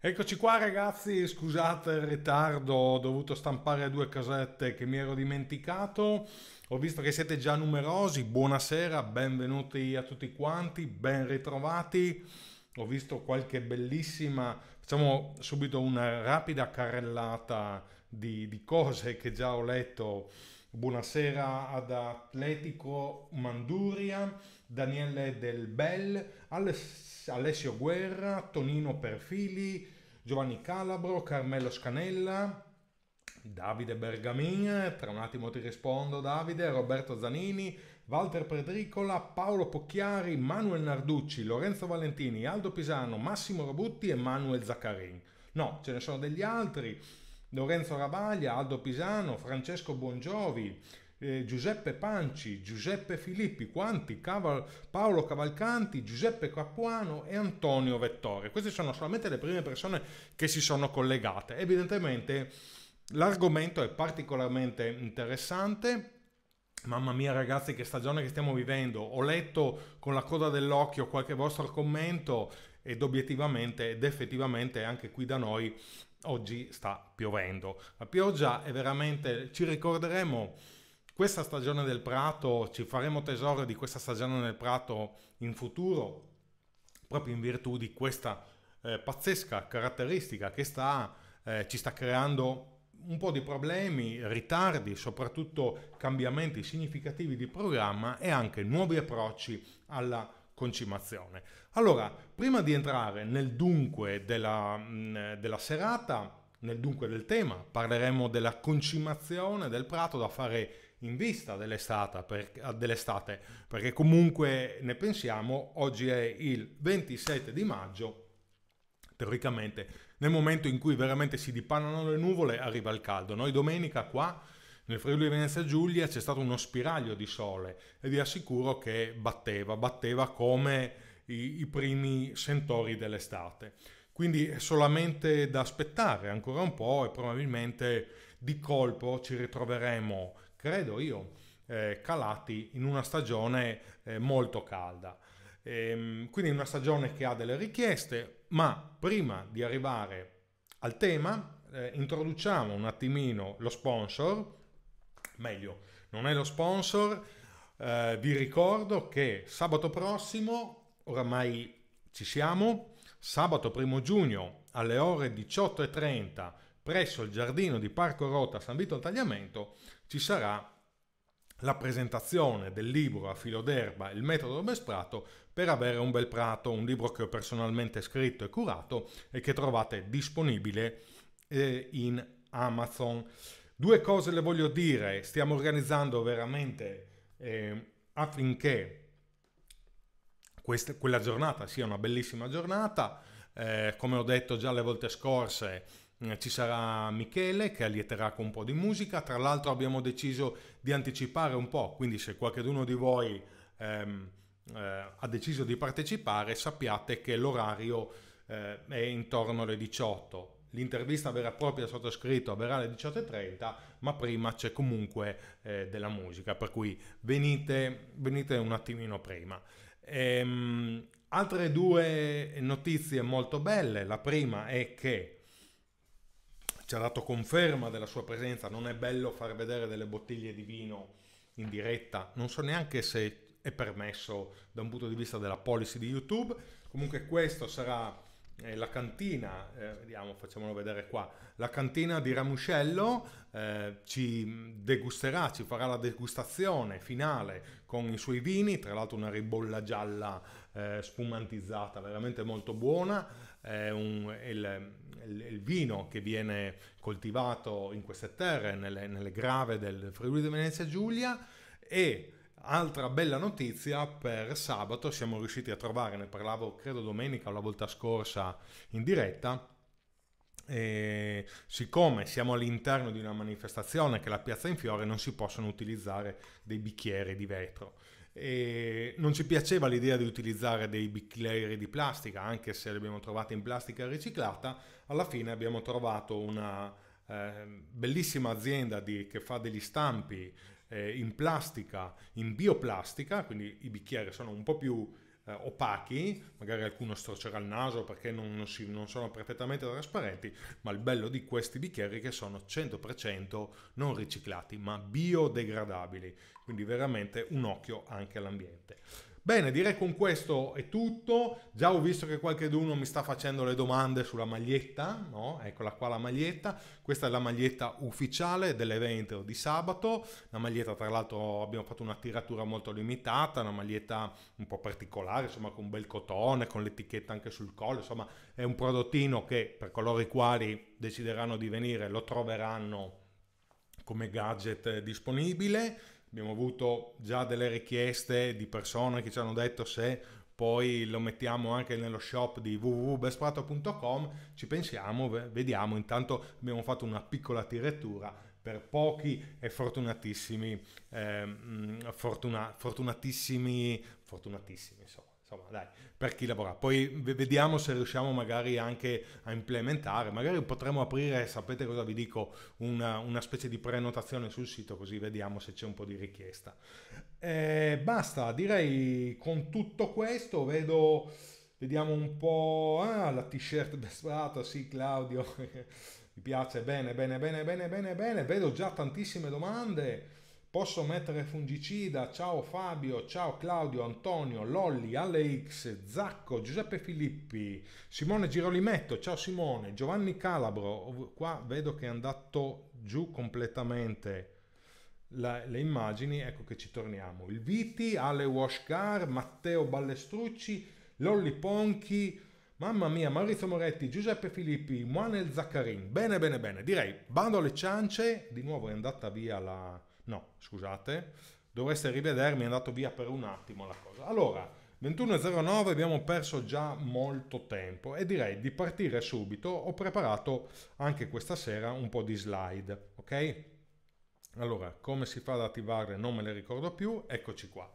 Eccoci qua ragazzi, scusate il ritardo, ho dovuto stampare due casette che mi ero dimenticato. Ho visto che siete già numerosi, buonasera, benvenuti a tutti quanti, ben ritrovati. Ho visto qualche bellissima, facciamo subito una rapida carrellata di, di cose che già ho letto. Buonasera ad Atletico Manduria Daniele Del Bel, Aless- Alessio Guerra, Tonino Perfili, Giovanni Calabro, Carmelo Scanella, Davide Bergamin, tra un attimo ti rispondo Davide, Roberto Zanini, Walter Predricola, Paolo Pocchiari, Manuel Narducci, Lorenzo Valentini, Aldo Pisano, Massimo Robutti e Manuel Zaccarin. No, ce ne sono degli altri, Lorenzo Rabaglia, Aldo Pisano, Francesco Buongiovi, eh, Giuseppe Panci, Giuseppe Filippi, Quanti, Caval- Paolo Cavalcanti, Giuseppe Capuano e Antonio Vettore. Queste sono solamente le prime persone che si sono collegate. Evidentemente l'argomento è particolarmente interessante. Mamma mia ragazzi che stagione che stiamo vivendo, ho letto con la coda dell'occhio qualche vostro commento ed obiettivamente ed effettivamente anche qui da noi oggi sta piovendo. La pioggia è veramente, ci ricorderemo questa stagione del Prato, ci faremo tesoro di questa stagione del Prato in futuro, proprio in virtù di questa eh, pazzesca caratteristica che sta, eh, ci sta creando un po' di problemi, ritardi, soprattutto cambiamenti significativi di programma e anche nuovi approcci alla concimazione. Allora, prima di entrare nel dunque della, mm, della serata, nel dunque del tema, parleremo della concimazione del Prato da fare in vista dell'estate, per, ah, dell'estate perché comunque ne pensiamo, oggi è il 27 di maggio, teoricamente nel momento in cui veramente si dipanano le nuvole arriva il caldo. Noi domenica qua nel Friuli Venezia Giulia c'è stato uno spiraglio di sole e vi assicuro che batteva, batteva come i, i primi sentori dell'estate. Quindi è solamente da aspettare ancora un po' e probabilmente di colpo ci ritroveremo credo io, eh, calati in una stagione eh, molto calda. Ehm, quindi una stagione che ha delle richieste, ma prima di arrivare al tema eh, introduciamo un attimino lo sponsor, meglio, non è lo sponsor, eh, vi ricordo che sabato prossimo, oramai ci siamo, sabato 1 giugno alle ore 18.30 presso il giardino di Parco Rota San Vito al Tagliamento ci sarà la presentazione del libro a filo d'erba Il metodo best per avere un bel prato, un libro che ho personalmente scritto e curato e che trovate disponibile eh, in Amazon. Due cose le voglio dire, stiamo organizzando veramente eh, affinché questa, quella giornata sia una bellissima giornata, eh, come ho detto già le volte scorse eh, ci sarà Michele che allieterà con un po' di musica, tra l'altro abbiamo deciso di anticipare un po', quindi se qualcuno di voi ehm, eh, ha deciso di partecipare sappiate che l'orario eh, è intorno alle 18. L'intervista vera e propria sottoscritto avverrà alle 18.30, ma prima c'è comunque eh, della musica, per cui venite, venite un attimino prima. Ehm, altre due notizie molto belle, la prima è che ci ha dato conferma della sua presenza. Non è bello far vedere delle bottiglie di vino in diretta, non so neanche se è permesso da un punto di vista della policy di YouTube. Comunque questo sarà eh, la cantina, eh, vediamo, facciamolo vedere qua, la cantina di Ramuscello eh, ci degusterà, ci farà la degustazione finale con i suoi vini, tra l'altro una ribolla gialla eh, spumantizzata, veramente molto buona. È un, il, il, il, vino che viene coltivato in queste terre, nelle, nelle grave del Friuli di Venezia Giulia e Altra bella notizia per sabato siamo riusciti a trovare, ne parlavo credo domenica o la volta scorsa in diretta, e siccome siamo all'interno di una manifestazione che è la Piazza in Fiore non si possono utilizzare dei bicchieri di vetro. E non ci piaceva l'idea di utilizzare dei bicchieri di plastica, anche se li abbiamo trovati in plastica riciclata, alla fine abbiamo trovato una eh, bellissima azienda di, che fa degli stampi eh, in plastica, in bioplastica, quindi i bicchieri sono un po' più eh, opachi, magari qualcuno storcerà il naso perché non, non, si, non, sono perfettamente trasparenti, ma il bello di questi bicchieri è che sono 100% non riciclati ma biodegradabili, quindi veramente un occhio anche all'ambiente. Bene, direi con questo è tutto. Già ho visto che qualcuno mi sta facendo le domande sulla maglietta, no? Eccola qua la maglietta. Questa è la maglietta ufficiale dell'evento di sabato. La maglietta, tra l'altro, abbiamo fatto una tiratura molto limitata, una maglietta un po' particolare, insomma, con bel cotone, con l'etichetta anche sul collo. Insomma, è un prodottino che per coloro i quali decideranno di venire lo troveranno come gadget disponibile abbiamo avuto già delle richieste di persone che ci hanno detto se poi lo mettiamo anche nello shop di www.besprato.com, ci pensiamo, vediamo, intanto abbiamo fatto una piccola tiratura per pochi e fortunatissimi, eh, fortuna, fortunatissimi, fortunatissimi insomma, insomma dai, per chi lavora. Poi vediamo se riusciamo magari anche a implementare, magari potremmo aprire, sapete cosa vi dico, una, una specie di prenotazione sul sito così vediamo se c'è un po' di richiesta. Eh, basta, direi con tutto questo vedo, vediamo un po' ah, la t-shirt Besprato, sì Claudio, mi piace, bene, bene, bene, bene, bene, bene, vedo già tantissime domande. Posso mettere fungicida? Ciao Fabio, ciao Claudio, Antonio, Lolli, Alex, Zacco, Giuseppe Filippi, Simone Girolimetto, ciao Simone, Giovanni Calabro, qua vedo che è andato giù completamente la, le immagini, ecco che ci torniamo. Il Viti, Ale Washgar, Matteo Ballestrucci, Lolli Ponchi, Mamma mia, Maurizio Moretti, Giuseppe Filippi, Muanel Zaccarin. Bene, bene, bene. Direi, bando alle ciance. Di nuovo è andata via la, No, scusate, dovreste rivedermi, è andato via per un attimo la cosa. Allora, 21.09 abbiamo perso già molto tempo e direi di partire subito. Ho preparato anche questa sera un po' di slide, ok? Allora, come si fa ad attivarle non me le ricordo più, eccoci qua.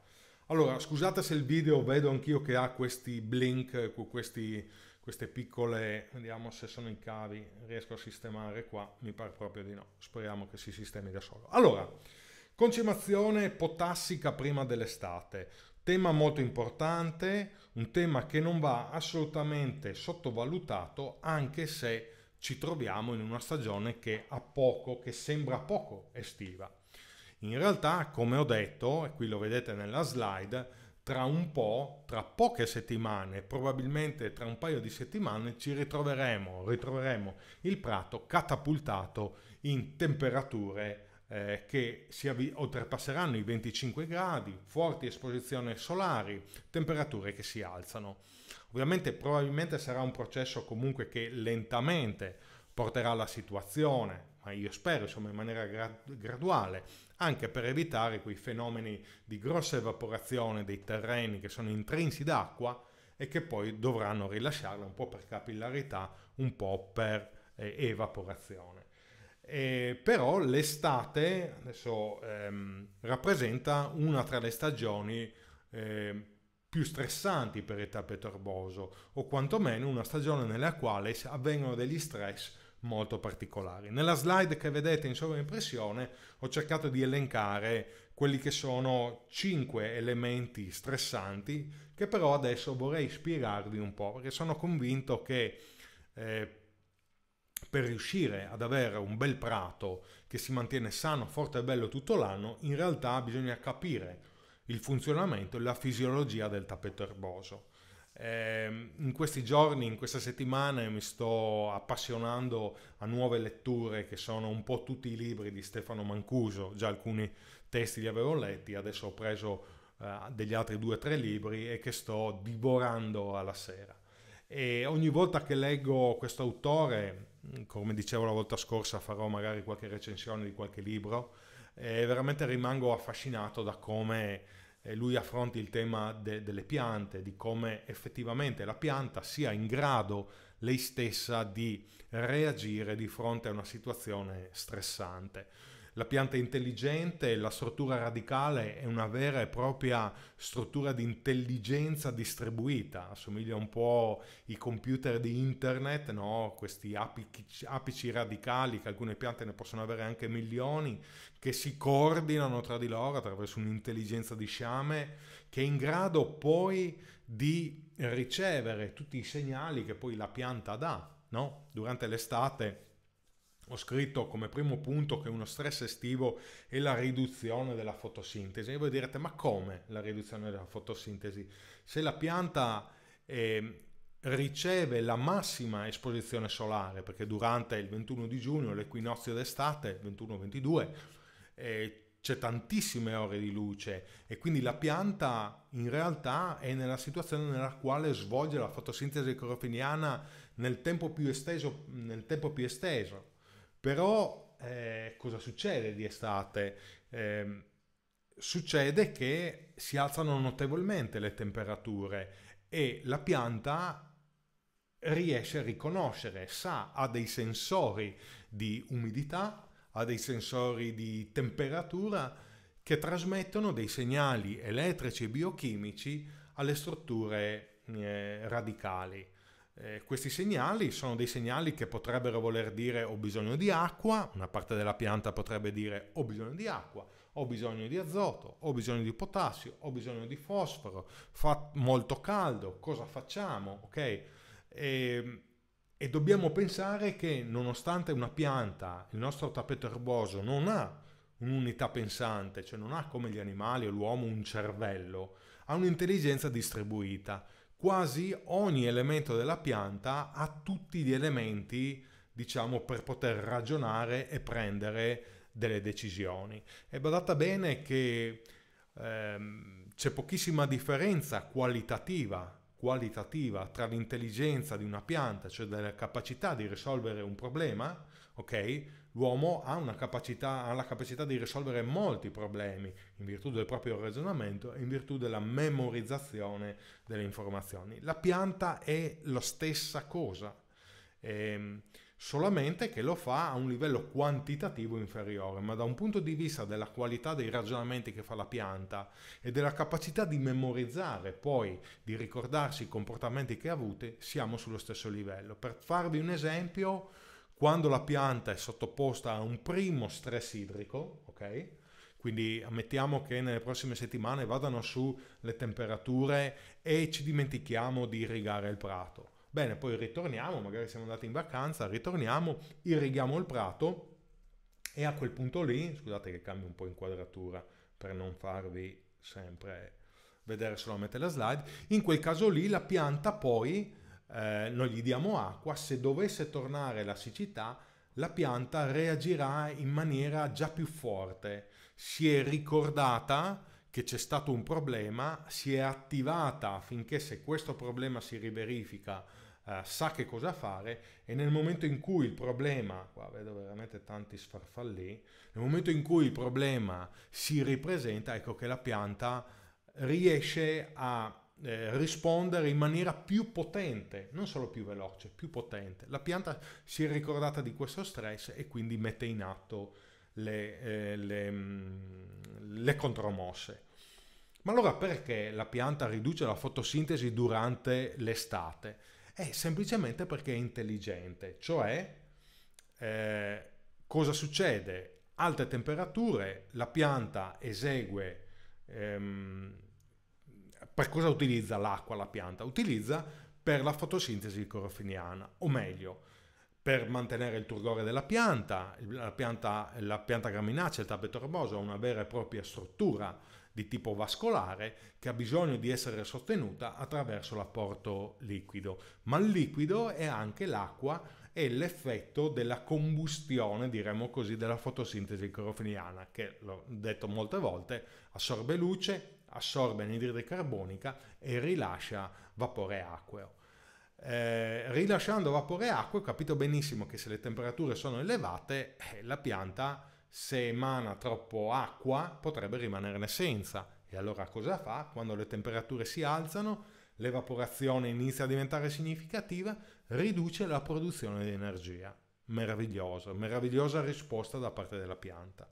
Allora, scusate se il video vedo anch'io che ha questi blink, questi, queste piccole, vediamo se sono i cavi, riesco a sistemare qua, mi pare proprio di no, speriamo che si sistemi da solo. Allora, Concimazione potassica prima dell'estate, tema molto importante, un tema che non va assolutamente sottovalutato anche se ci troviamo in una stagione che ha poco, che sembra poco estiva. In realtà, come ho detto, e qui lo vedete nella slide, tra un po', tra poche settimane, probabilmente tra un paio di settimane, ci ritroveremo, ritroveremo il prato catapultato in temperature eh, che si oltrepasseranno i 25 gradi, forti esposizioni solari, temperature che si alzano. Ovviamente probabilmente sarà un processo comunque che lentamente porterà la situazione, ma io spero insomma in maniera gra- graduale, anche per evitare quei fenomeni di grossa evaporazione dei terreni che sono intrinsi d'acqua e che poi dovranno rilasciarla un po' per capillarità, un po' per eh, evaporazione. Eh, però l'estate adesso, ehm, rappresenta una tra le stagioni eh, più stressanti per il tappeto erboso o quantomeno una stagione nella quale avvengono degli stress molto particolari. Nella slide che vedete in sovraimpressione ho cercato di elencare quelli che sono cinque elementi stressanti che però adesso vorrei spiegarvi un po' perché sono convinto che eh, per riuscire ad avere un bel prato che si mantiene sano, forte e bello tutto l'anno, in realtà bisogna capire il funzionamento e la fisiologia del tappeto erboso. Ehm, in questi giorni, in queste settimane mi sto appassionando a nuove letture che sono un po' tutti i libri di Stefano Mancuso, già alcuni testi li avevo letti, adesso ho preso eh, degli altri due o tre libri e che sto divorando alla sera. E ogni volta che leggo questo autore Mm, come dicevo la volta scorsa farò magari qualche recensione di qualche libro e veramente rimango affascinato da come eh, lui affronti il tema de- delle piante, di come effettivamente la pianta sia in grado lei stessa di reagire di fronte a una situazione stressante. La pianta intelligente, la struttura radicale è una vera e propria struttura di intelligenza distribuita, assomiglia un po' ai computer di internet, no? questi apici, apici radicali che alcune piante ne possono avere anche milioni, che si coordinano tra di loro attraverso un'intelligenza di sciame che è in grado poi di ricevere tutti i segnali che poi la pianta dà. No? Durante l'estate ho scritto come primo punto che uno stress estivo è la riduzione della fotosintesi. E voi direte, ma come la riduzione della fotosintesi? Se la pianta eh, riceve la massima esposizione solare, perché durante il 21 di giugno, l'equinozio d'estate, 21-22, eh, c'è tantissime ore di luce e quindi la pianta in realtà è nella situazione nella quale svolge la fotosintesi clorofiniana nel tempo più esteso. Nel tempo più esteso però eh, cosa succede di estate? Eh, succede che si alzano notevolmente le temperature e la pianta riesce a riconoscere, sa, ha dei sensori di umidità, ha dei sensori di temperatura che trasmettono dei segnali elettrici e biochimici alle strutture eh, radicali. Eh, questi segnali sono dei segnali che potrebbero voler dire ho bisogno di acqua, una parte della pianta potrebbe dire ho bisogno di acqua, ho bisogno di azoto, ho bisogno di potassio, ho bisogno di fosforo, fa molto caldo, cosa facciamo? Ok? E, e dobbiamo pensare che nonostante una pianta, il nostro tappeto erboso non ha un'unità pensante, cioè non ha come gli animali o l'uomo un cervello, ha un'intelligenza distribuita quasi ogni elemento della pianta ha tutti gli elementi, diciamo, per poter ragionare e prendere delle decisioni. E badate bene che ehm, c'è pochissima differenza qualitativa qualitativa tra l'intelligenza di una pianta, cioè della capacità di risolvere un problema, ok? l'uomo ha, una capacità, ha la capacità di risolvere molti problemi in virtù del proprio ragionamento e in virtù della memorizzazione delle informazioni. La pianta è la stessa cosa, ehm, solamente che lo fa a un livello quantitativo inferiore, ma da un punto di vista della qualità dei ragionamenti che fa la pianta e della capacità di memorizzare poi, di ricordarsi i comportamenti che ha avuti, siamo sullo stesso livello. Per farvi un esempio, quando la pianta è sottoposta a un primo stress idrico, ok? Quindi ammettiamo che nelle prossime settimane vadano su le temperature e ci dimentichiamo di irrigare il prato. Bene, poi ritorniamo, magari siamo andati in vacanza, ritorniamo, irrighiamo il prato e a quel punto lì, scusate che cambio un po' inquadratura per non farvi sempre vedere solamente la slide, in quel caso lì la pianta poi eh, noi gli diamo acqua, se dovesse tornare la siccità la pianta reagirà in maniera già più forte, si è ricordata che c'è stato un problema, si è attivata affinché se questo problema si riverifica eh, sa che cosa fare e nel momento in cui il problema, qua vedo veramente tanti sfarfalli, nel momento in cui il problema si ripresenta, ecco che la pianta riesce a eh, rispondere in maniera più potente, non solo più veloce, più potente. La pianta si è ricordata di questo stress e quindi mette in atto le, eh, le, mm, le contromosse. Ma allora perché la pianta riduce la fotosintesi durante l'estate? È semplicemente perché è intelligente, cioè eh, cosa succede? Alte temperature, la pianta esegue ehm, per cosa utilizza l'acqua la pianta? Utilizza per la fotosintesi clorofiniana, o meglio, per mantenere il turgore della pianta, la pianta, la pianta graminacea, il tappeto erboso, ha una vera e propria struttura di tipo vascolare che ha bisogno di essere sostenuta attraverso l'apporto liquido, ma il liquido è anche l'acqua e l'effetto della combustione, diremmo così, della fotosintesi clorofiniana, che l'ho detto molte volte, assorbe luce, assorbe anidride carbonica e rilascia vapore acqueo. Eh, rilasciando vapore acqueo capito benissimo che se le temperature sono elevate eh, la pianta se emana troppo acqua potrebbe rimanerne senza e allora cosa fa? Quando le temperature si alzano, l'evaporazione inizia a diventare significativa, riduce la produzione di energia. Meravigliosa, meravigliosa risposta da parte della pianta.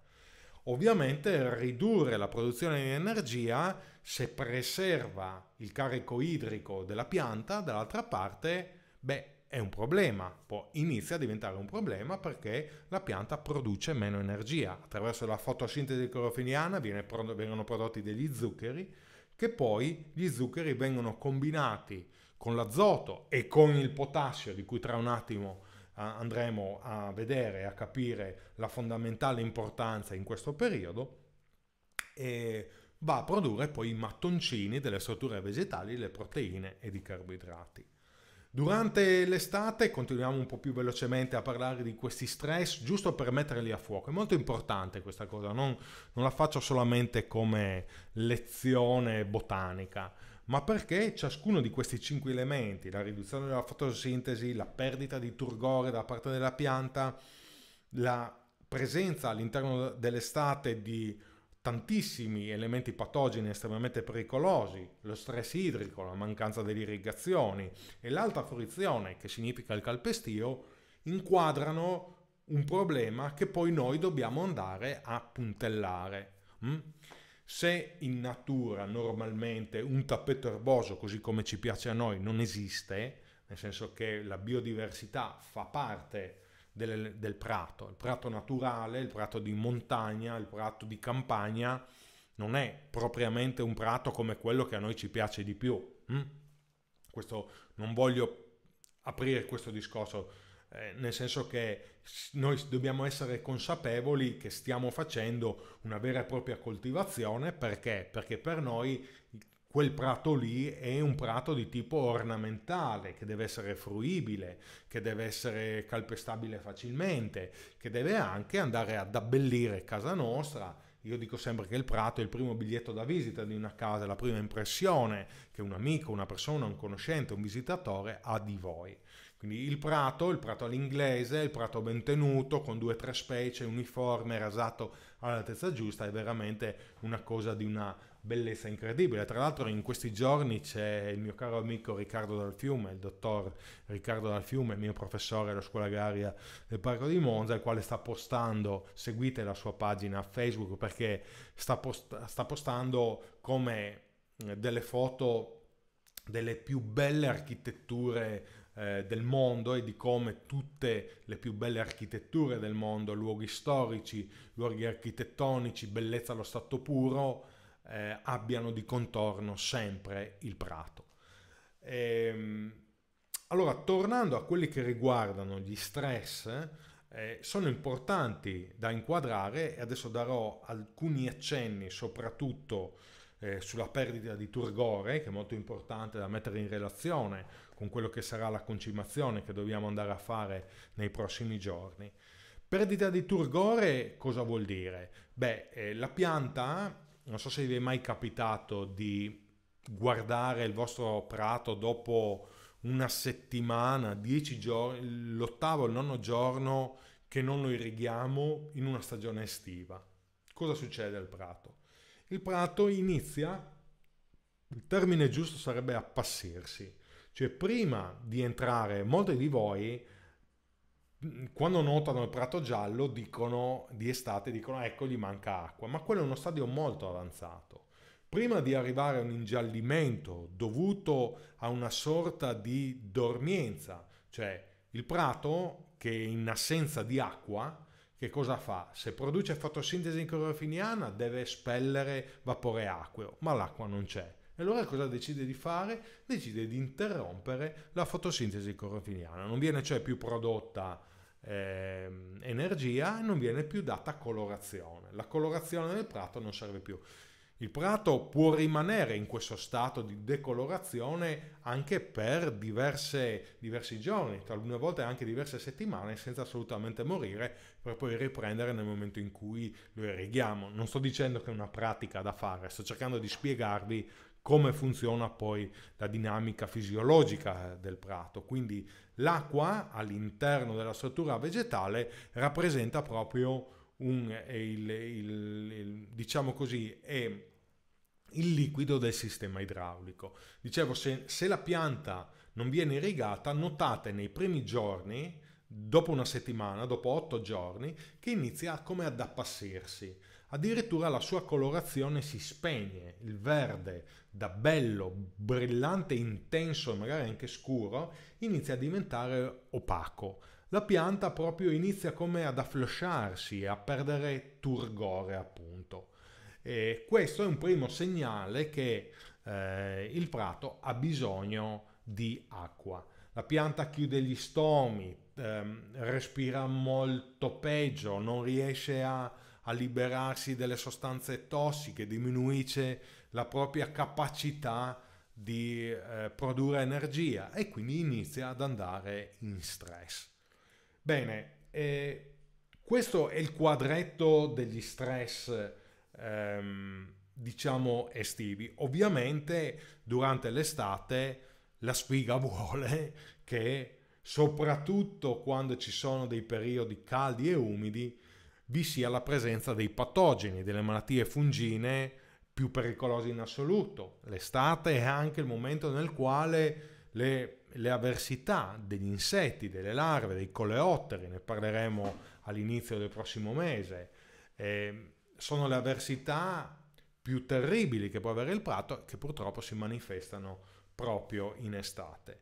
Ovviamente ridurre la produzione di energia se preserva il carico idrico della pianta, dall'altra parte, beh, è un problema, Poi inizia a diventare un problema perché la pianta produce meno energia. Attraverso la fotosintesi clorofiliana vengono prodotti degli zuccheri, che poi gli zuccheri vengono combinati con l'azoto e con il potassio, di cui tra un attimo andremo a vedere e a capire la fondamentale importanza in questo periodo e va a produrre poi i mattoncini delle strutture vegetali, le proteine ed i carboidrati. Durante l'estate continuiamo un po' più velocemente a parlare di questi stress, giusto per metterli a fuoco. È molto importante questa cosa, non, non la faccio solamente come lezione botanica ma perché ciascuno di questi cinque elementi, la riduzione della fotosintesi, la perdita di turgore da parte della pianta, la presenza all'interno dell'estate di tantissimi elementi patogeni estremamente pericolosi, lo stress idrico, la mancanza delle irrigazioni e l'alta fruizione, che significa il calpestio, inquadrano un problema che poi noi dobbiamo andare a puntellare. Mm? Se in natura normalmente un tappeto erboso, così come ci piace a noi, non esiste, nel senso che la biodiversità fa parte del, del prato, il prato naturale, il prato di montagna, il prato di campagna, non è propriamente un prato come quello che a noi ci piace di più. Hm? Questo non voglio aprire questo discorso, eh, nel senso che noi dobbiamo essere consapevoli che stiamo facendo una vera e propria coltivazione perché? Perché per noi quel prato lì è un prato di tipo ornamentale, che deve essere fruibile, che deve essere calpestabile facilmente, che deve anche andare ad abbellire casa nostra. Io dico sempre che il prato è il primo biglietto da visita di una casa, la prima impressione che un amico, una persona, un conoscente, un visitatore ha di voi. Quindi il prato, il prato all'inglese, il prato ben tenuto, con due o tre specie, uniforme, rasato all'altezza giusta, è veramente una cosa di una bellezza incredibile. Tra l'altro in questi giorni c'è il mio caro amico Riccardo Dal Fiume, il dottor Riccardo Dal Fiume, mio professore alla scuola agraria del Parco di Monza, il quale sta postando, seguite la sua pagina Facebook perché sta, post- sta postando come eh, delle foto delle più belle architetture eh, del mondo e di come tutte le più belle architetture del mondo, luoghi storici, luoghi architettonici, bellezza allo stato puro, eh, abbiano di contorno sempre il prato. E, ehm, allora, tornando a quelli che riguardano gli stress, eh, sono importanti da inquadrare e adesso darò alcuni accenni soprattutto eh, sulla perdita di turgore, che è molto importante da mettere in relazione con quello che sarà la concimazione che dobbiamo andare a fare nei prossimi giorni. Perdita di turgore cosa vuol dire? Beh, eh, la pianta, non so se vi è mai capitato di guardare il vostro prato dopo una settimana, dieci giorni, l'ottavo il nono giorno che non lo irrighiamo in una stagione estiva. Cosa succede al prato? Il prato inizia, il termine giusto sarebbe appassirsi, cioè prima di entrare, molti di voi quando notano il prato giallo dicono di estate dicono ecco gli manca acqua, ma quello è uno stadio molto avanzato. Prima di arrivare a un ingiallimento dovuto a una sorta di dormienza, cioè il prato che in assenza di acqua che cosa fa? Se produce fotosintesi clorofiniana deve espellere vapore acqueo, ma l'acqua non c'è. E allora cosa decide di fare? Decide di interrompere la fotosintesi clorofiliana. Non viene cioè più prodotta eh, energia e non viene più data colorazione. La colorazione del prato non serve più. Il prato può rimanere in questo stato di decolorazione anche per diverse, diversi giorni, talune volte anche diverse settimane, senza assolutamente morire, per poi riprendere nel momento in cui lo irrighiamo. Non sto dicendo che è una pratica da fare, sto cercando di spiegarvi come funziona poi la dinamica fisiologica del prato. Quindi l'acqua all'interno della struttura vegetale rappresenta proprio un, il, il, il, diciamo così, è il liquido del sistema idraulico. Dicevo, se, se la pianta non viene irrigata, notate nei primi giorni, dopo una settimana, dopo otto giorni, che inizia come ad appassirsi Addirittura la sua colorazione si spegne, il verde da bello, brillante, intenso e magari anche scuro inizia a diventare opaco. La pianta proprio inizia come ad afflosciarsi e a perdere turgore appunto. E questo è un primo segnale che eh, il prato ha bisogno di acqua. La pianta chiude gli stomi, ehm, respira molto peggio, non riesce a a liberarsi delle sostanze tossiche, diminuisce la propria capacità di eh, produrre energia e quindi inizia ad andare in stress. Bene, eh, questo è il quadretto degli stress, ehm, diciamo, estivi. Ovviamente durante l'estate la sfiga vuole che soprattutto quando ci sono dei periodi caldi e umidi, vi sia la presenza dei patogeni, delle malattie fungine più pericolose in assoluto. L'estate è anche il momento nel quale le, le avversità degli insetti, delle larve, dei coleotteri, ne parleremo all'inizio del prossimo mese, eh, sono le avversità più terribili che può avere il prato che purtroppo si manifestano proprio in estate.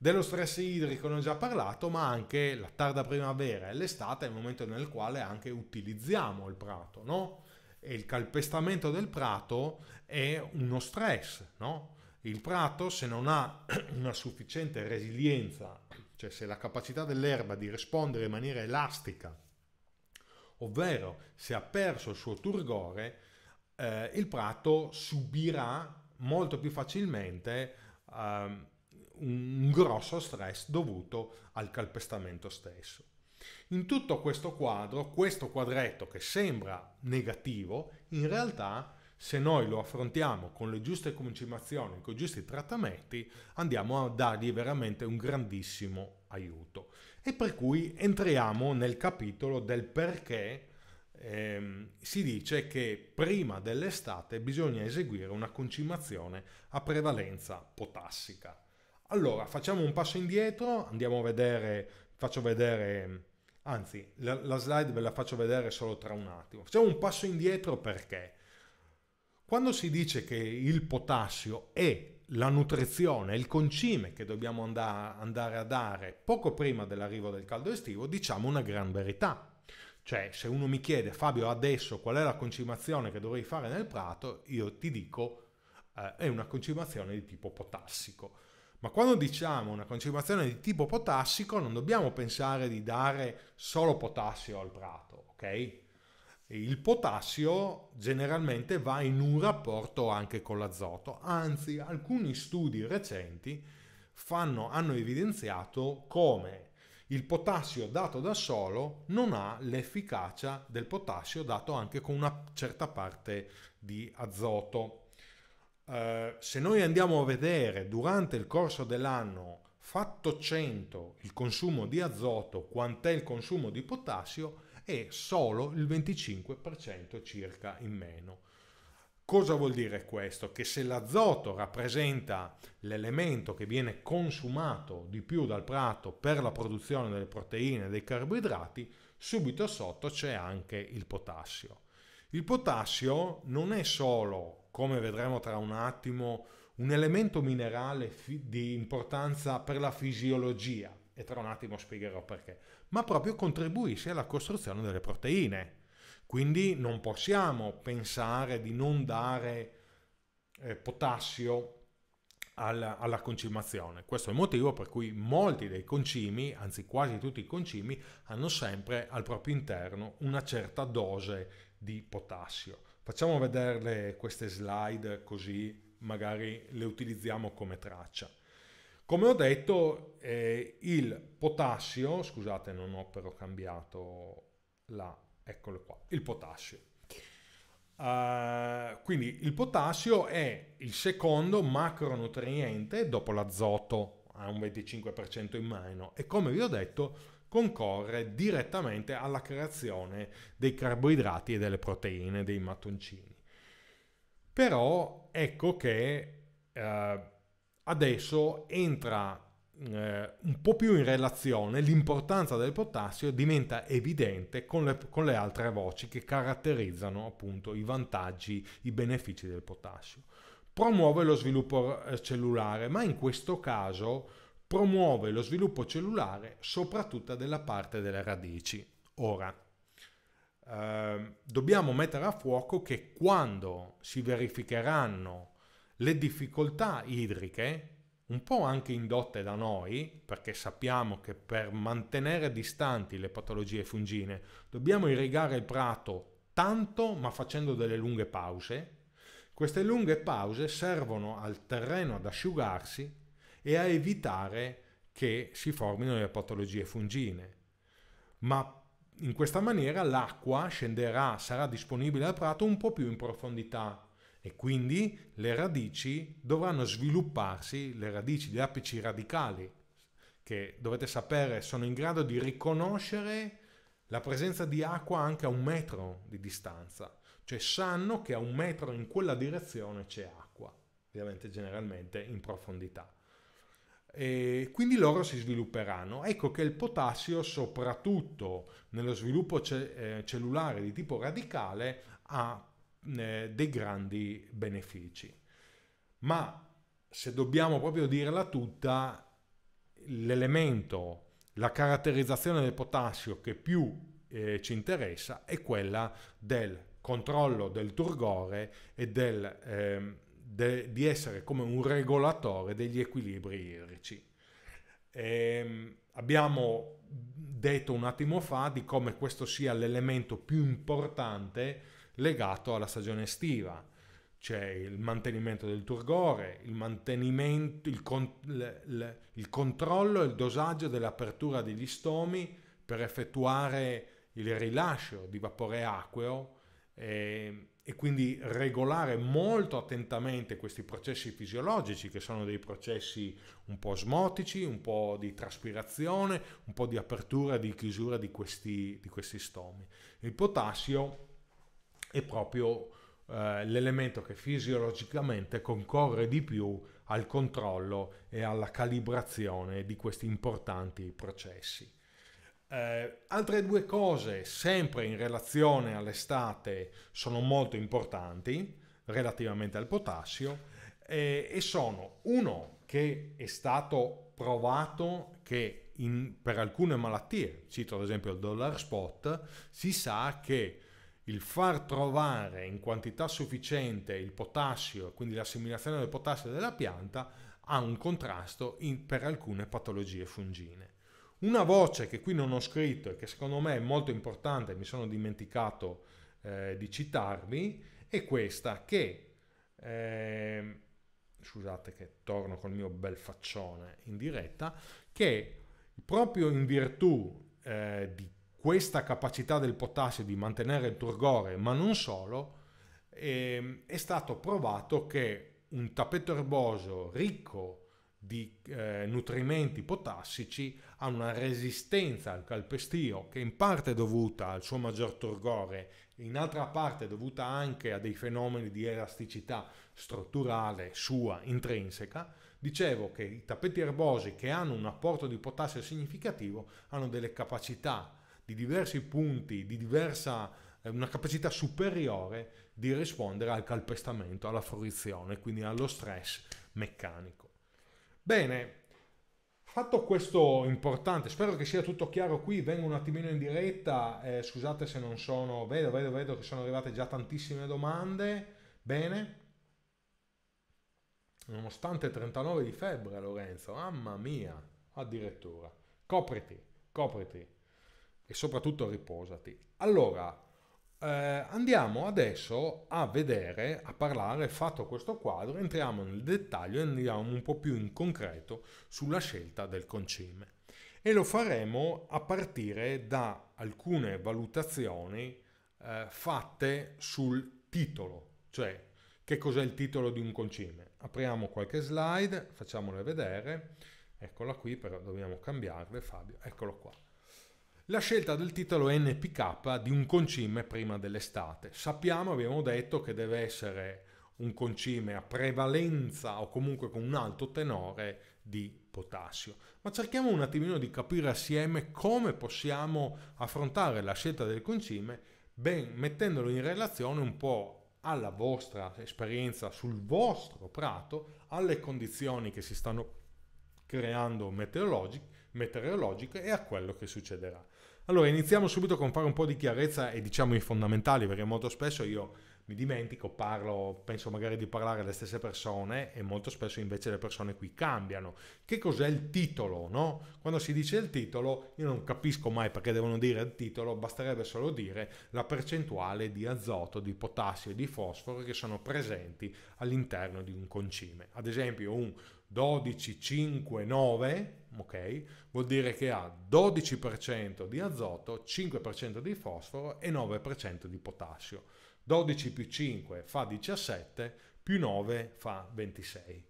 Dello stress idrico ne ho già parlato, ma anche la tarda primavera e l'estate è il momento nel quale anche utilizziamo il prato, no? E il calpestamento del prato è uno stress, no? Il prato, se non ha una sufficiente resilienza, cioè se la capacità dell'erba di rispondere in maniera elastica, ovvero se ha perso il suo turgore, eh, il prato subirà molto più facilmente eh, un grosso stress dovuto al calpestamento stesso. In tutto questo quadro, questo quadretto che sembra negativo, in realtà se noi lo affrontiamo con le giuste concimazioni, con i giusti trattamenti, andiamo a dargli veramente un grandissimo aiuto. E per cui entriamo nel capitolo del perché ehm, si dice che prima dell'estate bisogna eseguire una concimazione a prevalenza potassica. Allora, facciamo un passo indietro, andiamo a vedere, faccio vedere, anzi, la, la slide ve la faccio vedere solo tra un attimo. Facciamo un passo indietro perché quando si dice che il potassio è la nutrizione, il concime che dobbiamo andare a dare poco prima dell'arrivo del caldo estivo, diciamo una gran verità. Cioè, se uno mi chiede, Fabio, adesso qual è la concimazione che dovrei fare nel prato, io ti dico, eh, è una concimazione di tipo potassico. Ma quando diciamo una conservazione di tipo potassico non dobbiamo pensare di dare solo potassio al prato, ok? Il potassio generalmente va in un rapporto anche con l'azoto, anzi alcuni studi recenti fanno, hanno evidenziato come il potassio dato da solo non ha l'efficacia del potassio dato anche con una certa parte di azoto. Eh, se noi andiamo a vedere durante il corso dell'anno fatto 100 il consumo di azoto, quant'è il consumo di potassio, è solo il 25% circa in meno. Cosa vuol dire questo? Che se l'azoto rappresenta l'elemento che viene consumato di più dal prato per la produzione delle proteine e dei carboidrati, subito sotto c'è anche il potassio. Il potassio non è solo come vedremo tra un attimo, un elemento minerale fi- di importanza per la fisiologia, e tra un attimo spiegherò perché, ma proprio contribuisce alla costruzione delle proteine. Quindi non possiamo pensare di non dare eh, potassio alla, alla, concimazione. Questo è il motivo per cui molti dei concimi, anzi quasi tutti i concimi, hanno sempre al proprio interno una certa dose di potassio. Facciamo vederle queste slide così magari le utilizziamo come traccia. Come ho detto, eh, il potassio, scusate non ho però cambiato la, eccolo qua, il potassio. Uh, quindi il potassio è il secondo macronutriente dopo l'azoto, ha un 25% in meno e come vi ho detto concorre direttamente alla creazione dei carboidrati e delle proteine dei mattoncini. Però ecco che eh, adesso entra eh, un po' più in relazione l'importanza del potassio diventa evidente con le, con le altre voci che caratterizzano appunto i vantaggi, i benefici del potassio. Promuove lo sviluppo eh, cellulare, ma in questo caso promuove lo sviluppo cellulare soprattutto della parte delle radici. Ora, eh, dobbiamo mettere a fuoco che quando si verificheranno le difficoltà idriche, un po' anche indotte da noi, perché sappiamo che per mantenere distanti le patologie fungine dobbiamo irrigare il prato tanto ma facendo delle lunghe pause. Queste lunghe pause servono al terreno ad asciugarsi e a evitare che si formino le patologie fungine. Ma in questa maniera l'acqua scenderà, sarà disponibile al prato un po' più in profondità e quindi le radici dovranno svilupparsi, le radici di apici radicali, che dovete sapere sono in grado di riconoscere la presenza di acqua anche a un metro di distanza, cioè sanno che a un metro in quella direzione c'è acqua, ovviamente generalmente in profondità. E eh, quindi loro si svilupperanno. Ecco che il potassio, soprattutto nello sviluppo ce- eh, cellulare di tipo radicale, ha eh, dei grandi benefici. Ma se dobbiamo proprio dirla tutta, l'elemento, la caratterizzazione del potassio che più eh, ci interessa è quella del controllo del turgore e del... Eh, de, di essere come un regolatore degli equilibri idrici. E ehm, abbiamo detto un attimo fa di come questo sia l'elemento più importante legato alla stagione estiva. C'è cioè il mantenimento del turgore, il, mantenimento, il, con, le, le, il controllo e il dosaggio dell'apertura degli stomi per effettuare il rilascio di vapore acqueo e, ehm, e quindi regolare molto attentamente questi processi fisiologici che sono dei processi un po' osmotici, un po' di traspirazione, un po' di apertura e di chiusura di questi, di questi, stomi. Il potassio è proprio eh, l'elemento che fisiologicamente concorre di più al controllo e alla calibrazione di questi importanti processi. Eh, altre due cose, sempre in relazione all'estate, sono molto importanti relativamente al potassio eh, e sono uno che è stato provato che in, per alcune malattie, cito ad esempio il dollar spot, si sa che il far trovare in quantità sufficiente il potassio, quindi l'assimilazione del potassio della pianta, ha un contrasto in, per alcune patologie fungine. Una voce che qui non ho scritto e che secondo me è molto importante, mi sono dimenticato eh, di citarvi, è questa che, eh, scusate che torno col mio bel faccione in diretta, che proprio in virtù eh, di questa capacità del potassio di mantenere il turgore, ma non solo, ehm, è stato provato che un tappeto erboso ricco di eh, nutrimenti potassici ha una resistenza al calpestio che in parte è dovuta al suo maggior torgore, in altra parte è dovuta anche a dei fenomeni di elasticità strutturale sua intrinseca, dicevo che i tappeti erbosi che hanno un apporto di potassio significativo hanno delle capacità di diversi punti, di diversa eh, una capacità superiore di rispondere al calpestamento, alla fruizione, quindi allo stress meccanico. Bene, fatto questo importante, spero che sia tutto chiaro qui, vengo un attimino in diretta, eh, scusate se non sono, vedo, vedo, vedo che sono arrivate già tantissime domande, bene. Nonostante 39 di febbre, Lorenzo, mamma mia, addirittura. Copriti, copriti e soprattutto riposati. Allora, eh, andiamo adesso a vedere, a parlare, fatto questo quadro, entriamo nel dettaglio e andiamo un po' più in concreto sulla scelta del concime. E lo faremo a partire da alcune valutazioni eh, fatte sul titolo, cioè che cos'è il titolo di un concime. Apriamo qualche slide, facciamole vedere. Eccola qui, però dobbiamo cambiarle, Fabio. Eccolo qua. La scelta del titolo NPK di un concime prima dell'estate. Sappiamo, abbiamo detto, che deve essere un concime a prevalenza o comunque con un alto tenore di potassio. Ma cerchiamo un attimino di capire assieme come possiamo affrontare la scelta del concime, ben mettendolo in relazione un po' alla vostra esperienza sul vostro prato, alle condizioni che si stanno creando meteorologiche, meteorologiche e a quello che succederà. Allora, iniziamo subito con fare un po' di chiarezza e diciamo i fondamentali, perché molto spesso io mi dimentico, parlo, penso magari di parlare alle stesse persone e molto spesso invece le persone qui cambiano. Che cos'è il titolo, no? Quando si dice il titolo, io non capisco mai perché devono dire il titolo, basterebbe solo dire la percentuale di azoto, di potassio e di fosforo che sono presenti all'interno di un concime. Ad esempio, un 12, 5, 9, ok? Vuol dire che ha 12% di azoto, 5% di fosforo e 9% di potassio. 12 più 5 fa 17, più 9 fa 26.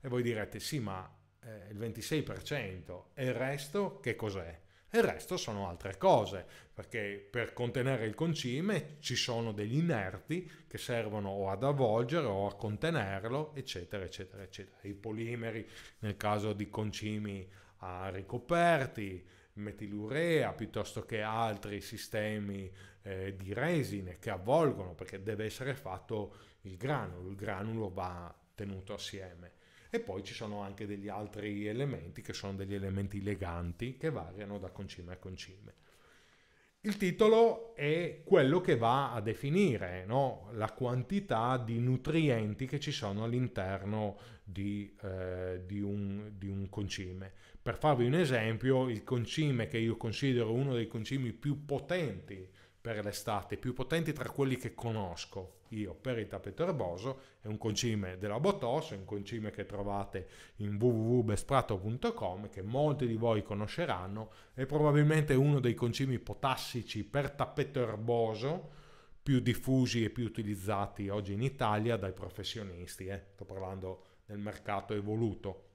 E voi direte sì, ma eh, il 26% e il resto che cos'è? il resto sono altre cose, perché per contenere il concime ci sono degli inerti che servono o ad avvolgere o a contenerlo, eccetera, eccetera, eccetera. I polimeri nel caso di concimi a ricoperti, metilurea piuttosto che altri sistemi eh, di resine che avvolgono perché deve essere fatto il granulo, il granulo va tenuto assieme. E poi ci sono anche degli altri elementi che sono degli elementi leganti che variano da concime a concime. Il titolo è quello che va a definire no? la quantità di nutrienti che ci sono all'interno di, eh, di, un, di, un, concime. Per farvi un esempio, il concime che io considero uno dei concimi più potenti per l'estate più potenti tra quelli che conosco io per il tappeto erboso è un concime della Botos, è un concime che trovate in www.besprato.com che molti di voi conosceranno, è probabilmente uno dei concimi potassici per tappeto erboso più diffusi e più utilizzati oggi in Italia dai professionisti, eh? sto parlando del mercato evoluto,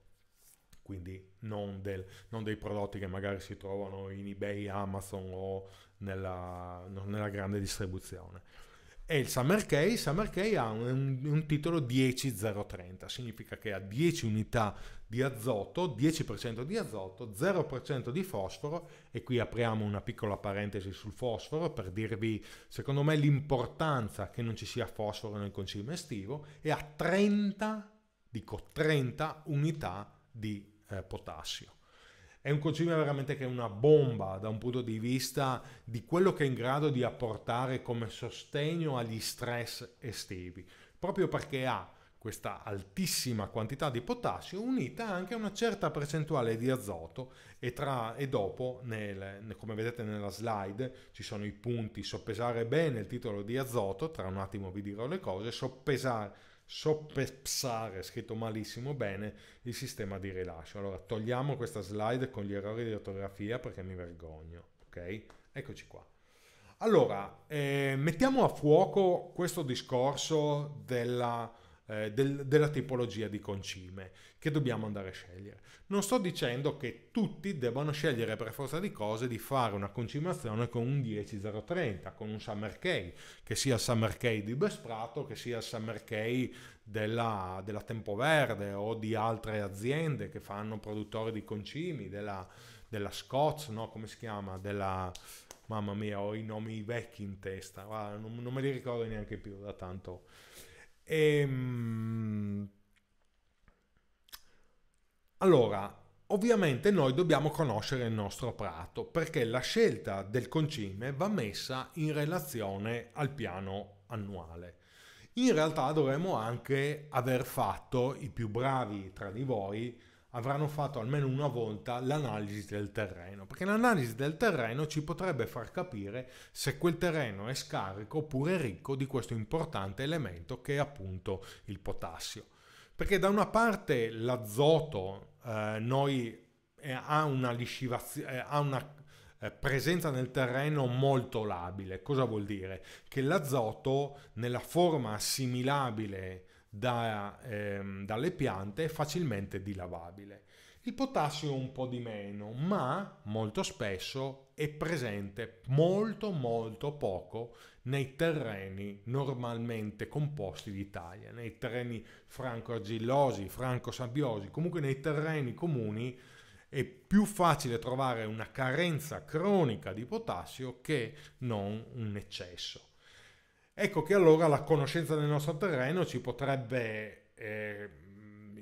quindi non, del, non, dei prodotti che magari si trovano in eBay, Amazon o nella, nella grande distribuzione. E il Summer Key, Summer Key ha un, un titolo 10030, significa che ha 10 unità di azoto, 10% di azoto, 0% di fosforo e qui apriamo una piccola parentesi sul fosforo per dirvi secondo me l'importanza che non ci sia fosforo nel concime estivo e ha 30, dico 30 unità di eh, potassio. È un consumer veramente che è una bomba da un punto di vista di quello che è in grado di apportare come sostegno agli stress estivi, proprio perché ha questa altissima quantità di potassio unita anche a una certa percentuale di azoto e tra e dopo, nel, come vedete nella slide, ci sono i punti soppesare bene il titolo di azoto, tra un attimo vi dirò le cose, soppesare soppesare, scritto malissimo bene, il sistema di rilascio. Allora togliamo questa slide con gli errori di ortografia perché mi vergogno, ok? Eccoci qua. Allora, eh, mettiamo a fuoco questo discorso della eh, del, della tipologia di concime che dobbiamo andare a scegliere. Non sto dicendo che tutti debbano scegliere per forza di cose di fare una concimazione con un 10030, con un Summer K, che sia il Summer K di Besprato, che sia il Summer K della, della Tempo Verde o di altre aziende che fanno produttori di concimi, della, della Scots, no? come si chiama? Della, mamma mia, ho i nomi vecchi in testa, Guarda, non, non me li ricordo neanche più da tanto Ehm... Allora, ovviamente noi dobbiamo conoscere il nostro prato perché la scelta del concime va messa in relazione al piano annuale. In realtà dovremmo anche aver fatto i più bravi tra di voi avranno fatto almeno una volta l'analisi del terreno, perché l'analisi del terreno ci potrebbe far capire se quel terreno è scarico oppure ricco di questo importante elemento che è appunto il potassio. Perché da una parte l'azoto eh, noi, eh, ha una, eh, ha una eh, presenza nel terreno molto labile. Cosa vuol dire? Che l'azoto nella forma assimilabile da, ehm, dalle piante è facilmente dilavabile. Il potassio un po' di meno, ma molto spesso è presente molto molto poco nei terreni normalmente composti d'Italia, nei terreni franco-argillosi, franco-sabbiosi, comunque nei terreni comuni è più facile trovare una carenza cronica di potassio che non un eccesso. Ecco che allora la conoscenza del nostro terreno ci potrebbe, eh, mm,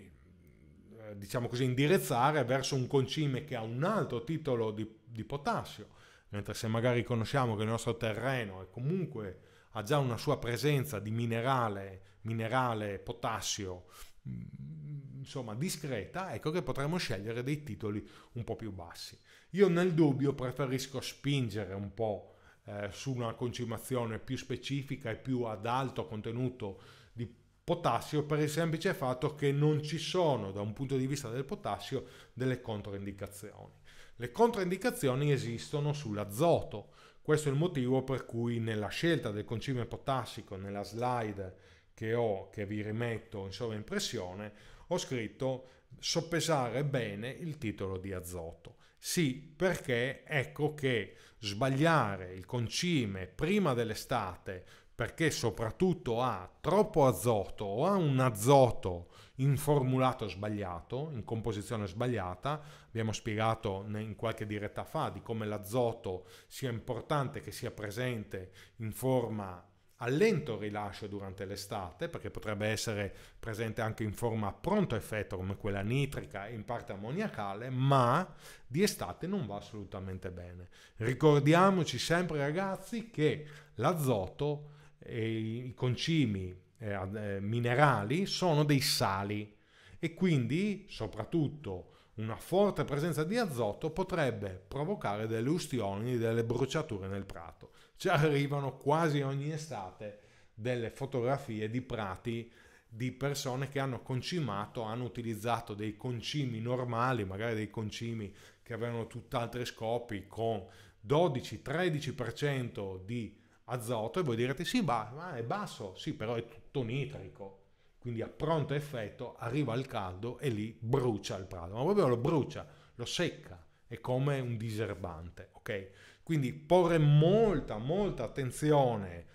diciamo così, indirizzare verso un concime che ha un altro titolo di, di potassio, mentre se magari conosciamo che il nostro terreno è comunque ha già una sua presenza di minerale, minerale potassio, mm, insomma discreta, ecco che potremmo scegliere dei titoli un po' più bassi. Io nel dubbio preferisco spingere un po' eh, su una concimazione più specifica e più ad alto contenuto di potassio per il semplice fatto che non ci sono da un punto di vista del potassio delle controindicazioni. Le controindicazioni esistono sull'azoto, questo è il motivo per cui nella scelta del concime potassico, nella slide che ho, che vi rimetto in sovraimpressione, ho scritto soppesare bene il titolo di azoto. Sì, perché ecco che sbagliare il concime prima dell'estate perché soprattutto ha troppo azoto o ha un azoto in formulato sbagliato, in composizione sbagliata. Abbiamo spiegato in qualche diretta fa di come l'azoto sia importante che sia presente in forma a lento rilascio durante l'estate, perché potrebbe essere presente anche in forma a pronto effetto come quella nitrica e in parte ammoniacale, ma di estate non va assolutamente bene. Ricordiamoci sempre ragazzi che l'azoto e i concimi eh, eh, minerali sono dei sali e quindi soprattutto una forte presenza di azoto potrebbe provocare delle ustioni, delle bruciature nel prato ci arrivano quasi ogni estate delle fotografie di prati di persone che hanno concimato, hanno utilizzato dei concimi normali, magari dei concimi che avevano tutt'altri scopi con 12-13% di azoto e voi direte sì, ma è basso, sì, però è tutto nitrico. Quindi a pronto effetto arriva il caldo e lì brucia il prato, ma proprio lo brucia, lo secca, è come un diserbante, ok? Quindi porre molta, molta attenzione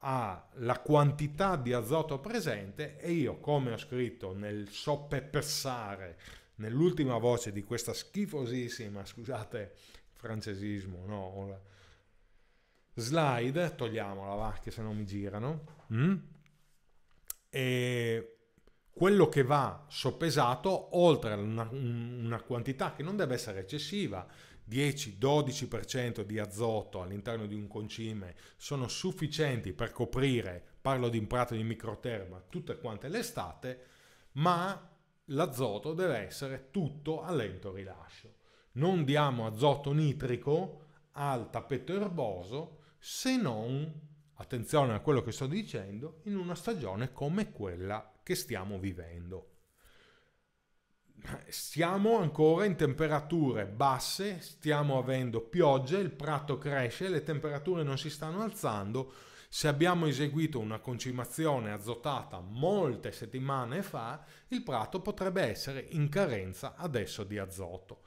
alla quantità di azoto presente e io, come ho scritto nel soppepersare, nell'ultima voce di questa schifosissima, scusate, francesismo, no? Slide, togliamola va, che se no mi girano. Mm? E quello che va soppesato, oltre a una, una quantità che non deve essere eccessiva, 10-12% di azoto all'interno di un concime sono sufficienti per coprire, parlo di un prato di microterma, tutte quante l'estate, ma l'azoto deve essere tutto a lento rilascio. Non diamo azoto nitrico al tappeto erboso se non, attenzione a quello che sto dicendo, in una stagione come quella che stiamo vivendo siamo ancora in temperature basse, stiamo avendo piogge, il prato cresce, le temperature non si stanno alzando. Se abbiamo eseguito una concimazione azotata molte settimane fa, il prato potrebbe essere in carenza adesso di azoto.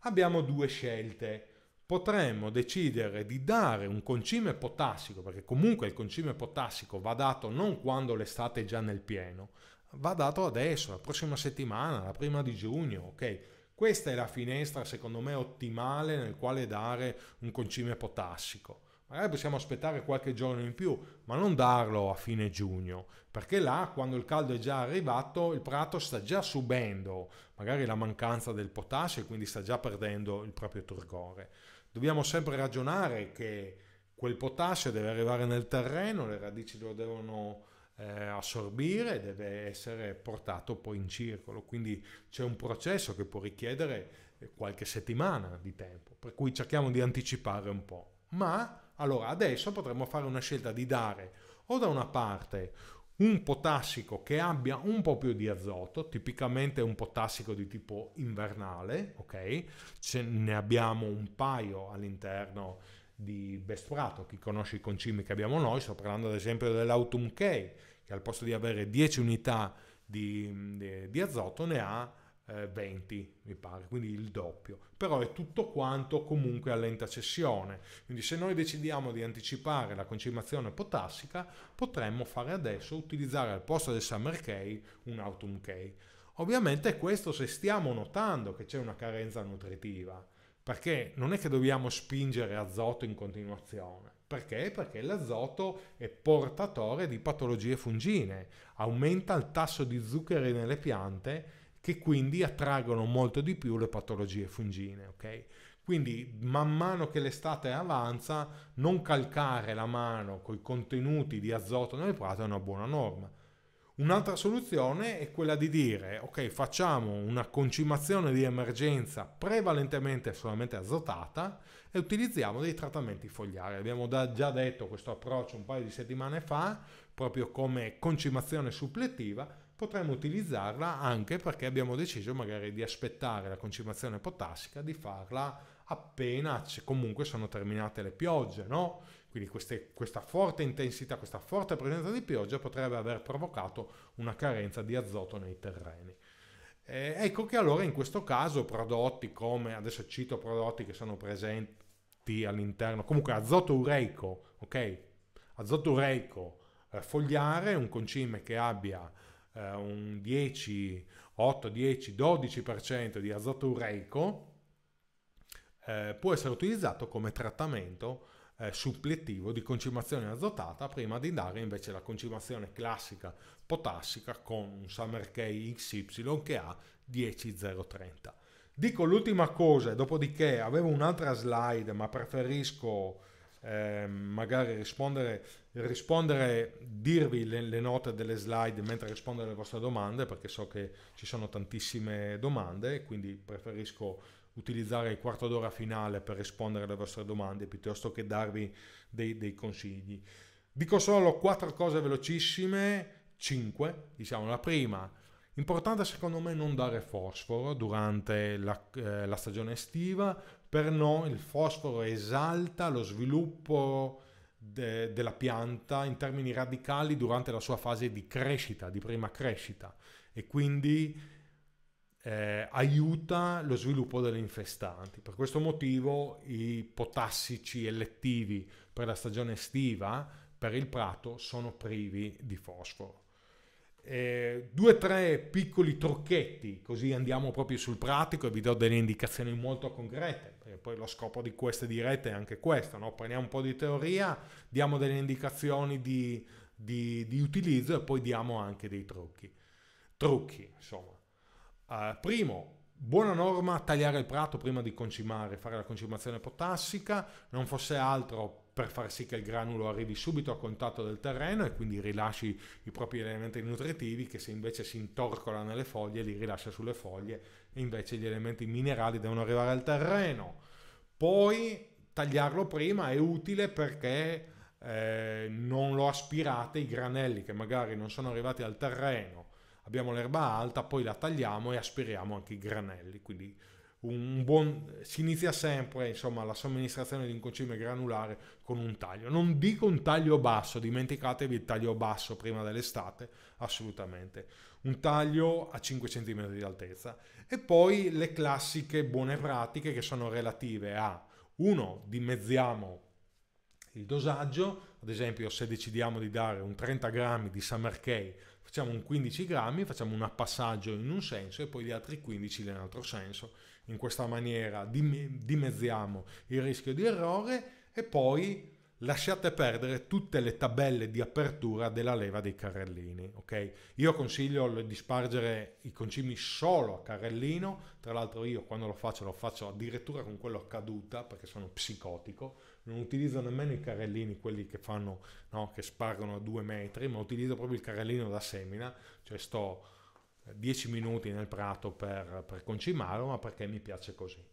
Abbiamo due scelte. Potremmo decidere di dare un concime potassico, perché comunque il concime potassico va dato non quando l'estate è già nel pieno, va dato adesso, la prossima settimana, la prima di giugno, ok? Questa è la finestra, secondo me, ottimale nel quale dare un concime potassico. Magari possiamo aspettare qualche giorno in più, ma non darlo a fine giugno, perché là, quando il caldo è già arrivato, il prato sta già subendo magari la mancanza del potassio e quindi sta già perdendo il proprio turgore. Dobbiamo sempre ragionare che quel potassio deve arrivare nel terreno, le radici lo devono eh, assorbire deve essere portato poi in circolo. Quindi c'è un processo che può richiedere eh, qualche settimana di tempo, per cui cerchiamo di anticipare un po'. Ma allora adesso potremmo fare una scelta di dare o da una parte un potassico che abbia un po' più di azoto, tipicamente un potassico di tipo invernale, ok? Ce ne abbiamo un paio all'interno di Bestrato, chi conosce i concimi che abbiamo noi, sto parlando ad esempio dell'Autumn K, che al posto di avere 10 unità di, di, di azoto ne ha eh, 20, mi pare, quindi il doppio. Però è tutto quanto comunque a lenta cessione, quindi se noi decidiamo di anticipare la concimazione potassica, potremmo fare adesso, utilizzare al posto del Summer K un Autumn K. Ovviamente questo se stiamo notando che c'è una carenza nutritiva, perché non è che dobbiamo spingere azoto in continuazione. Perché? Perché l'azoto è portatore di patologie fungine, aumenta il tasso di zuccheri nelle piante che quindi attraggono molto di più le patologie fungine, ok? Quindi man mano che l'estate avanza, non calcare la mano con i contenuti di azoto nel prato è una buona norma Un'altra soluzione è quella di dire, ok, facciamo una concimazione di emergenza prevalentemente solamente azotata e utilizziamo dei trattamenti fogliari. Abbiamo da, già detto questo approccio un paio di settimane fa, proprio come concimazione supplettiva, potremmo utilizzarla anche perché abbiamo deciso magari di aspettare la concimazione potassica, di farla appena comunque sono terminate le piogge, no? Quindi queste, questa forte intensità, questa forte presenza di pioggia potrebbe aver provocato una carenza di azoto nei terreni. Eh, ecco che allora in questo caso prodotti come, adesso cito prodotti che sono presenti all'interno, comunque azoto ureico, ok? Azoto ureico eh, fogliare, un concime che abbia eh, un 10, 8, 10, 12% di azoto ureico, eh, può essere utilizzato come trattamento eh, suppletivo di concimazione azotata prima di dare invece la concimazione classica potassica con un Summer K XY che ha 10030. Dico l'ultima cosa, dopodiché avevo un'altra slide, ma preferisco eh, magari rispondere, rispondere dirvi le, le, note delle slide mentre rispondo alle vostre domande, perché so che ci sono tantissime domande, quindi preferisco utilizzare il quarto d'ora finale per rispondere alle vostre domande piuttosto che darvi dei, dei consigli. Dico solo quattro cose velocissime, cinque, diciamo la prima. Importante secondo me non dare fosforo durante la, eh, la stagione estiva, per noi il fosforo esalta lo sviluppo de, della pianta in termini radicali durante la sua fase di crescita, di prima crescita e quindi eh, aiuta lo sviluppo delle infestanti. Per questo motivo i potassici elettivi per la stagione estiva per il prato sono privi di fosforo. Eh, due o tre piccoli trucchetti, così andiamo proprio sul pratico e vi do delle indicazioni molto concrete, perché poi lo scopo di queste dirette è anche questo, no? prendiamo un po' di teoria, diamo delle indicazioni di, di, di utilizzo e poi diamo anche dei trucchi. Trucchi, insomma Uh, primo, buona norma tagliare il prato prima di concimare, fare la concimazione potassica, non fosse altro per far sì che il granulo arrivi subito a contatto del terreno e quindi rilasci i propri elementi nutritivi che se invece si intorcola nelle foglie li rilascia sulle foglie e invece gli elementi minerali devono arrivare al terreno. Poi tagliarlo prima è utile perché eh, non lo aspirate i granelli che magari non sono arrivati al terreno abbiamo l'erba alta, poi la tagliamo e aspiriamo anche i granelli, quindi Buon, si inizia sempre insomma, la somministrazione di un concime granulare con un taglio. Non dico un taglio basso, dimenticatevi il taglio basso prima dell'estate, assolutamente. Un taglio a 5 cm di altezza. E poi le classiche buone pratiche che sono relative a 1. Dimezziamo il dosaggio, ad esempio se decidiamo di dare un 30 grammi di Summer Key facciamo un 15 grammi, facciamo un appassaggio in un senso e poi gli altri 15 nell'altro senso. In questa maniera dimezziamo il rischio di errore e poi lasciate perdere tutte le tabelle di apertura della leva dei carrellini. Okay? Io consiglio di spargere i concimi solo a carrellino, tra l'altro io quando lo faccio lo faccio addirittura con quello a caduta perché sono psicotico, non utilizzo nemmeno i carrellini, quelli che fanno, no, che spargono a due metri, ma utilizzo proprio il carrellino da semina, cioè sto 10 eh, minuti nel prato per, per concimarlo, ma perché mi piace così.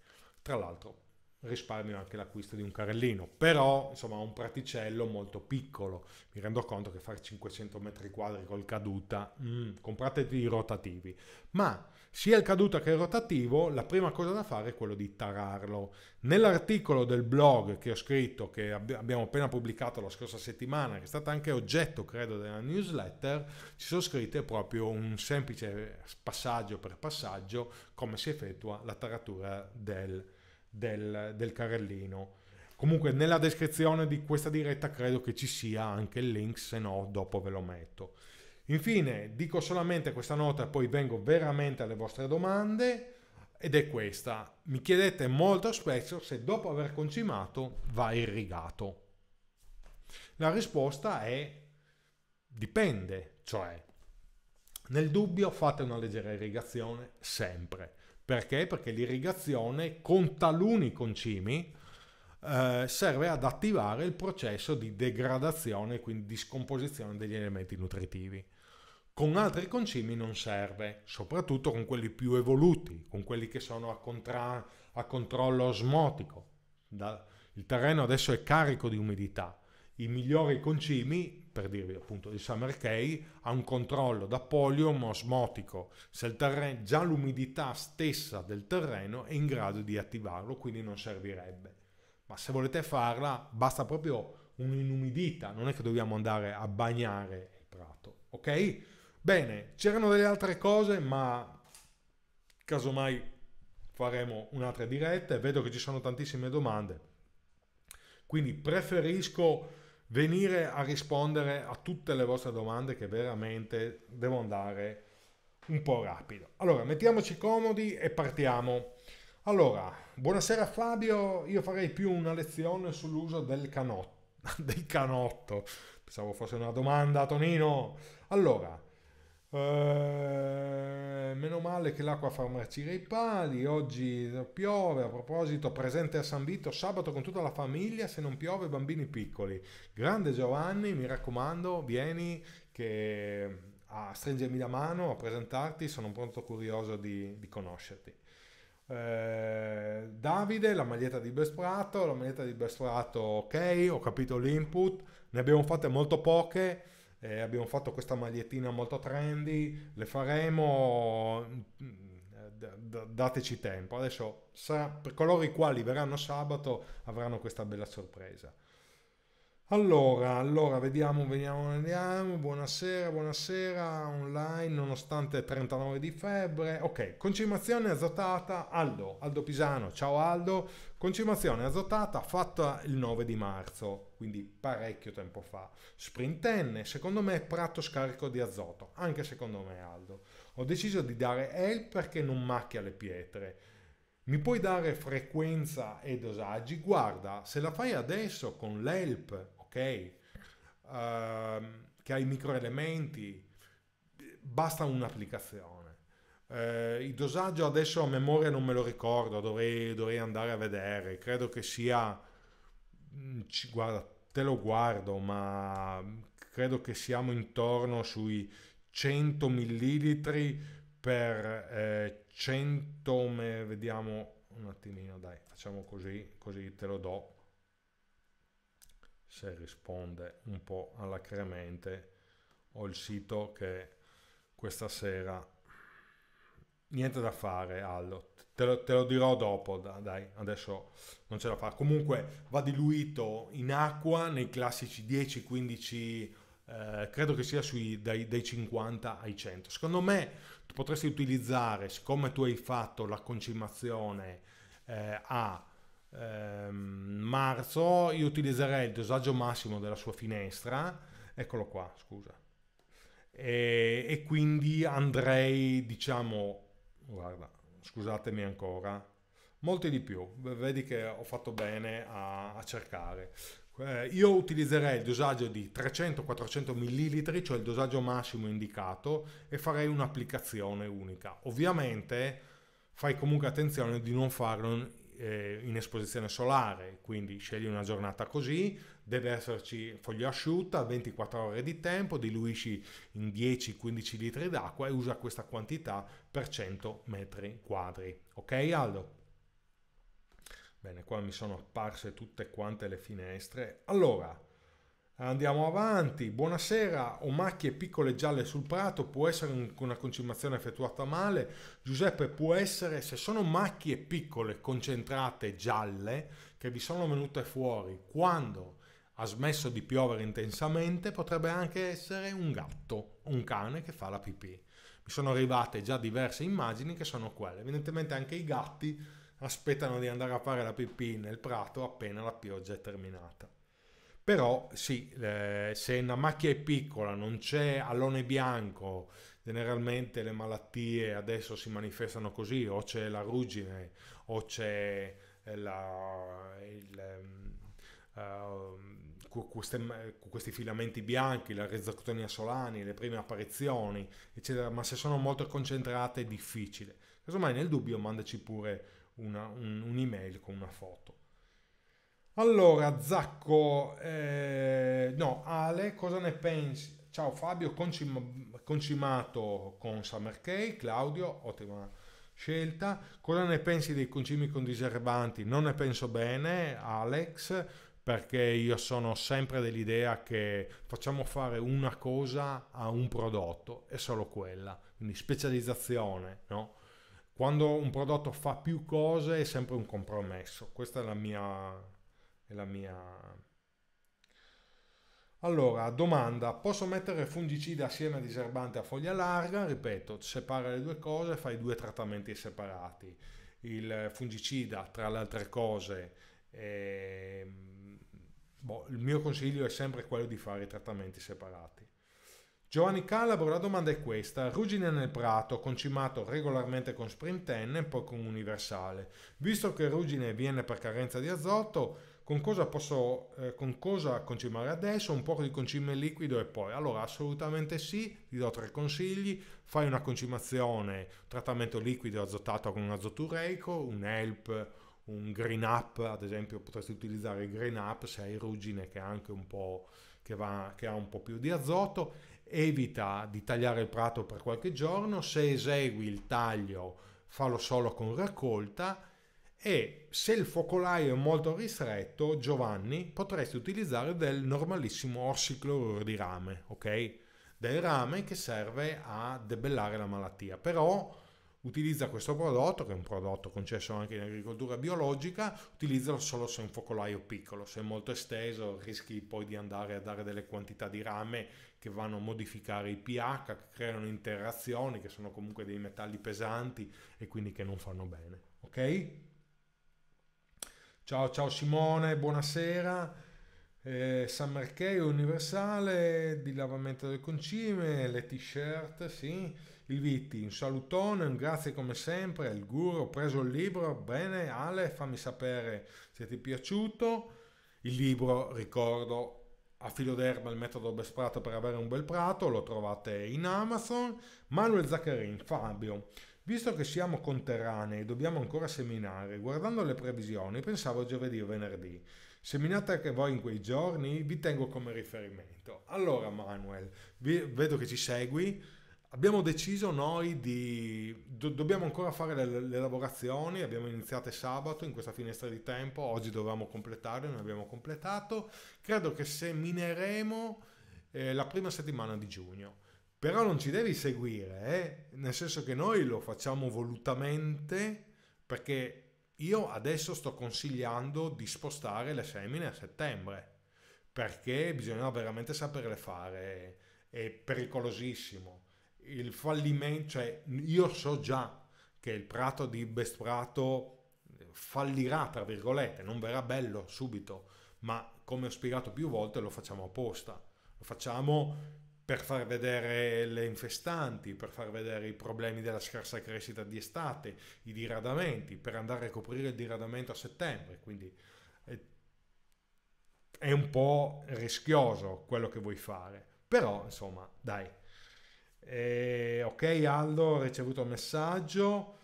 Tra l'altro risparmio anche l'acquisto di un carrellino, però insomma un praticello molto piccolo, mi rendo conto che fare 500 metri quadri col caduta, mm, compratevi i rotativi, ma sia il caduta che il rotativo, la prima cosa da fare è quello di tararlo. Nell'articolo del blog che ho scritto, che abbiamo appena pubblicato la scorsa settimana, che è stato anche oggetto, credo, della newsletter, ci sono scritte proprio un semplice passaggio per passaggio come si effettua la taratura del, del, del carrellino. Comunque nella descrizione di questa diretta credo che ci sia anche il link, se no dopo ve lo metto. Infine, dico solamente questa nota e poi vengo veramente alle vostre domande ed è questa. Mi chiedete molto spesso se dopo aver concimato va irrigato. La risposta è dipende, cioè nel dubbio fate una leggera irrigazione sempre. Perché? Perché l'irrigazione con taluni concimi eh, serve ad attivare il processo di degradazione, quindi di scomposizione degli elementi nutritivi. Con altri concimi non serve, soprattutto con quelli più evoluti, con quelli che sono a, contra- a controllo osmotico. Da- il terreno adesso è carico di umidità. I migliori concimi, per dirvi appunto di Summer Key, ha un controllo da polium osmotico. Se terreno, già l'umidità stessa del terreno è in grado di attivarlo, quindi non servirebbe. Ma se volete farla, basta proprio un'inumidita, non è che dobbiamo andare a bagnare il prato, ok? Bene, c'erano delle altre cose, ma casomai faremo un'altra diretta e vedo che ci sono tantissime domande. Quindi preferisco venire a rispondere a tutte le vostre domande che veramente devo andare un po' rapido. Allora, mettiamoci comodi e partiamo. Allora, buonasera Fabio, io farei più una lezione sull'uso del canotto. Del canotto. Pensavo fosse una domanda, Tonino. Allora, eh, meno male che l'acqua fa marcire i pali, oggi piove, a proposito presente a San Vito sabato con tutta la famiglia, se non piove bambini piccoli. Grande Giovanni, mi raccomando, vieni che, a stringermi la mano, a presentarti, sono pronto curioso di, di conoscerti. Eh, Davide, la maglietta di Besprato, la maglietta di Besprato ok, ho capito l'input, ne abbiamo fatte molto poche eh, abbiamo fatto questa magliettina molto trendy, le faremo, mm, dateci tempo. Adesso sa, per coloro i quali verranno sabato avranno questa bella sorpresa. Allora, allora vediamo, vediamo, vediamo. Buonasera, buonasera, online, nonostante 39 di febbre. Ok, concimazione azotata, Aldo, Aldo Pisano, ciao Aldo. Concimazione azotata fatta il 9 di marzo, quindi parecchio tempo fa. Sprintenne, secondo me prato scarico di azoto, anche secondo me Aldo. Ho deciso di dare EL perché non macchia le pietre. Mi puoi dare frequenza e dosaggi? Guarda, se la fai adesso con l'help ok? Uh, che ha i microelementi, basta un'applicazione. Uh, il dosaggio adesso a memoria non me lo ricordo, dovrei, dovrei andare a vedere, credo che sia, mm, ci, guarda, te lo guardo, ma credo che siamo intorno sui 100 millilitri per eh, 100 vediamo un attimino dai facciamo così così te lo do se risponde un po' alla cremente ho il sito che questa sera niente da fare Allo te lo, te lo dirò dopo dai adesso non ce la fa comunque va diluito in acqua nei classici 10 15 eh, credo che sia sui, dai, dai, 50 ai 100 secondo me tu potresti utilizzare siccome tu hai fatto la concimazione eh, a ehm, marzo io utilizzerei il dosaggio massimo della sua finestra, eccolo qua, scusa, e, e quindi andrei, diciamo, guarda, scusatemi ancora, molti di più, vedi che ho fatto bene a, a cercare. Eh, io utilizzerei il dosaggio di 300-400 millilitri, cioè il dosaggio massimo indicato, e farei un'applicazione unica. Ovviamente fai comunque attenzione di non farlo eh, in esposizione solare, quindi scegli una giornata così, deve esserci foglia asciutta, 24 ore di tempo, diluisci in 10-15 litri d'acqua e usa questa quantità per 100 metri quadri. Ok Aldo? Bene, qua mi sono apparse tutte quante le finestre. Allora, Andiamo avanti. Buonasera, ho macchie piccole gialle sul prato può essere una concimazione effettuata male. Giuseppe può essere se sono macchie piccole, concentrate, gialle che vi sono venute fuori quando ha smesso di piovere intensamente, potrebbe anche essere un gatto, un cane che fa la pipì. Mi sono arrivate già diverse immagini che sono quelle. Evidentemente anche i gatti aspettano di andare a fare la pipì nel prato appena la pioggia è terminata. Però sì, eh, se una macchia è piccola, non c'è allone bianco, generalmente le malattie adesso si manifestano così, o c'è la ruggine, o c'è eh, la, il, Uh, queste, questi filamenti bianchi, la rezoctonia solani, le prime apparizioni, eccetera, ma se sono molto concentrate è difficile. Casomai nel dubbio mandaci pure una, un, un'email con una foto. Allora, Zacco, eh, no, Ale, cosa ne pensi? Ciao Fabio, concimato con Summer K, Claudio, ottima scelta. Cosa ne pensi dei concimi con diserbanti? Non ne penso bene, Alex, perché io sono sempre dell'idea che facciamo fare una cosa a un prodotto e solo quella, quindi specializzazione, no? Quando un prodotto fa più cose è sempre un compromesso, questa è la mia la mia... Allora, domanda, posso mettere fungicida assieme a diserbante a foglia larga? Ripeto, separa le due cose, fai due trattamenti separati. Il fungicida, tra le altre cose, è... boh, il mio consiglio è sempre quello di fare i trattamenti separati. Giovanni Calabro, la domanda è questa. Ruggine nel prato, concimato regolarmente con Sprint 10 e poi con Universale. Visto che ruggine viene per carenza di azoto, con cosa posso, eh, con cosa concimare adesso, un po' di concime liquido e poi. Allora assolutamente sì, ti do tre consigli, fai una concimazione, trattamento liquido azotato con un azotureico, un help, un green up, ad esempio potresti utilizzare il green up se hai ruggine che, che, va, che ha un po' più di azoto, evita di tagliare il prato per qualche giorno, se esegui il taglio fallo solo con raccolta, e se il focolaio è molto ristretto, Giovanni, potresti utilizzare del normalissimo orsicloruro di rame, ok? Del rame che serve a debellare la malattia. Però utilizza questo prodotto, che è un prodotto concesso anche in agricoltura biologica, utilizzalo solo se è un focolaio piccolo, se è molto esteso rischi poi di andare a dare delle quantità di rame che vanno a modificare i pH, che creano interazioni, che sono comunque dei metalli pesanti e quindi che non fanno bene. Ok? Ciao, ciao Simone, buonasera. Eh, San Marcheio Universale di lavamento del concime, le t-shirt, sì. Il Vitti, un salutone, un grazie come sempre. Il guru, ho preso il libro, bene. Ale, fammi sapere se ti è piaciuto. Il libro, ricordo, a filo d'erba il metodo best prato per avere un bel prato, lo trovate in Amazon. Manuel Zaccarin, Fabio. Visto che siamo conterranei e dobbiamo ancora seminare, guardando le previsioni pensavo giovedì o venerdì. Seminate anche voi in quei giorni, vi tengo come riferimento. Allora Manuel, vedo che ci segui. Abbiamo deciso noi di... Do, dobbiamo ancora fare le, le lavorazioni, abbiamo iniziato sabato in questa finestra di tempo, oggi dovevamo completare, non abbiamo completato. Credo che semineremo eh, la prima settimana di giugno però non ci devi seguire, eh? nel senso che noi lo facciamo volutamente perché io adesso sto consigliando di spostare le semine a settembre perché bisogna veramente saperle fare, è pericolosissimo. Il fallimento, cioè io so già che il prato di Besprato fallirà, tra virgolette, non verrà bello subito, ma come ho spiegato più volte lo facciamo apposta, lo facciamo per far vedere le infestanti, per far vedere i problemi della scarsa crescita di estate, i diradamenti, per andare a coprire il diradamento a settembre. Quindi eh, è un po' rischioso quello che vuoi fare, però insomma, dai. E, eh, ok Aldo, ho ricevuto il messaggio.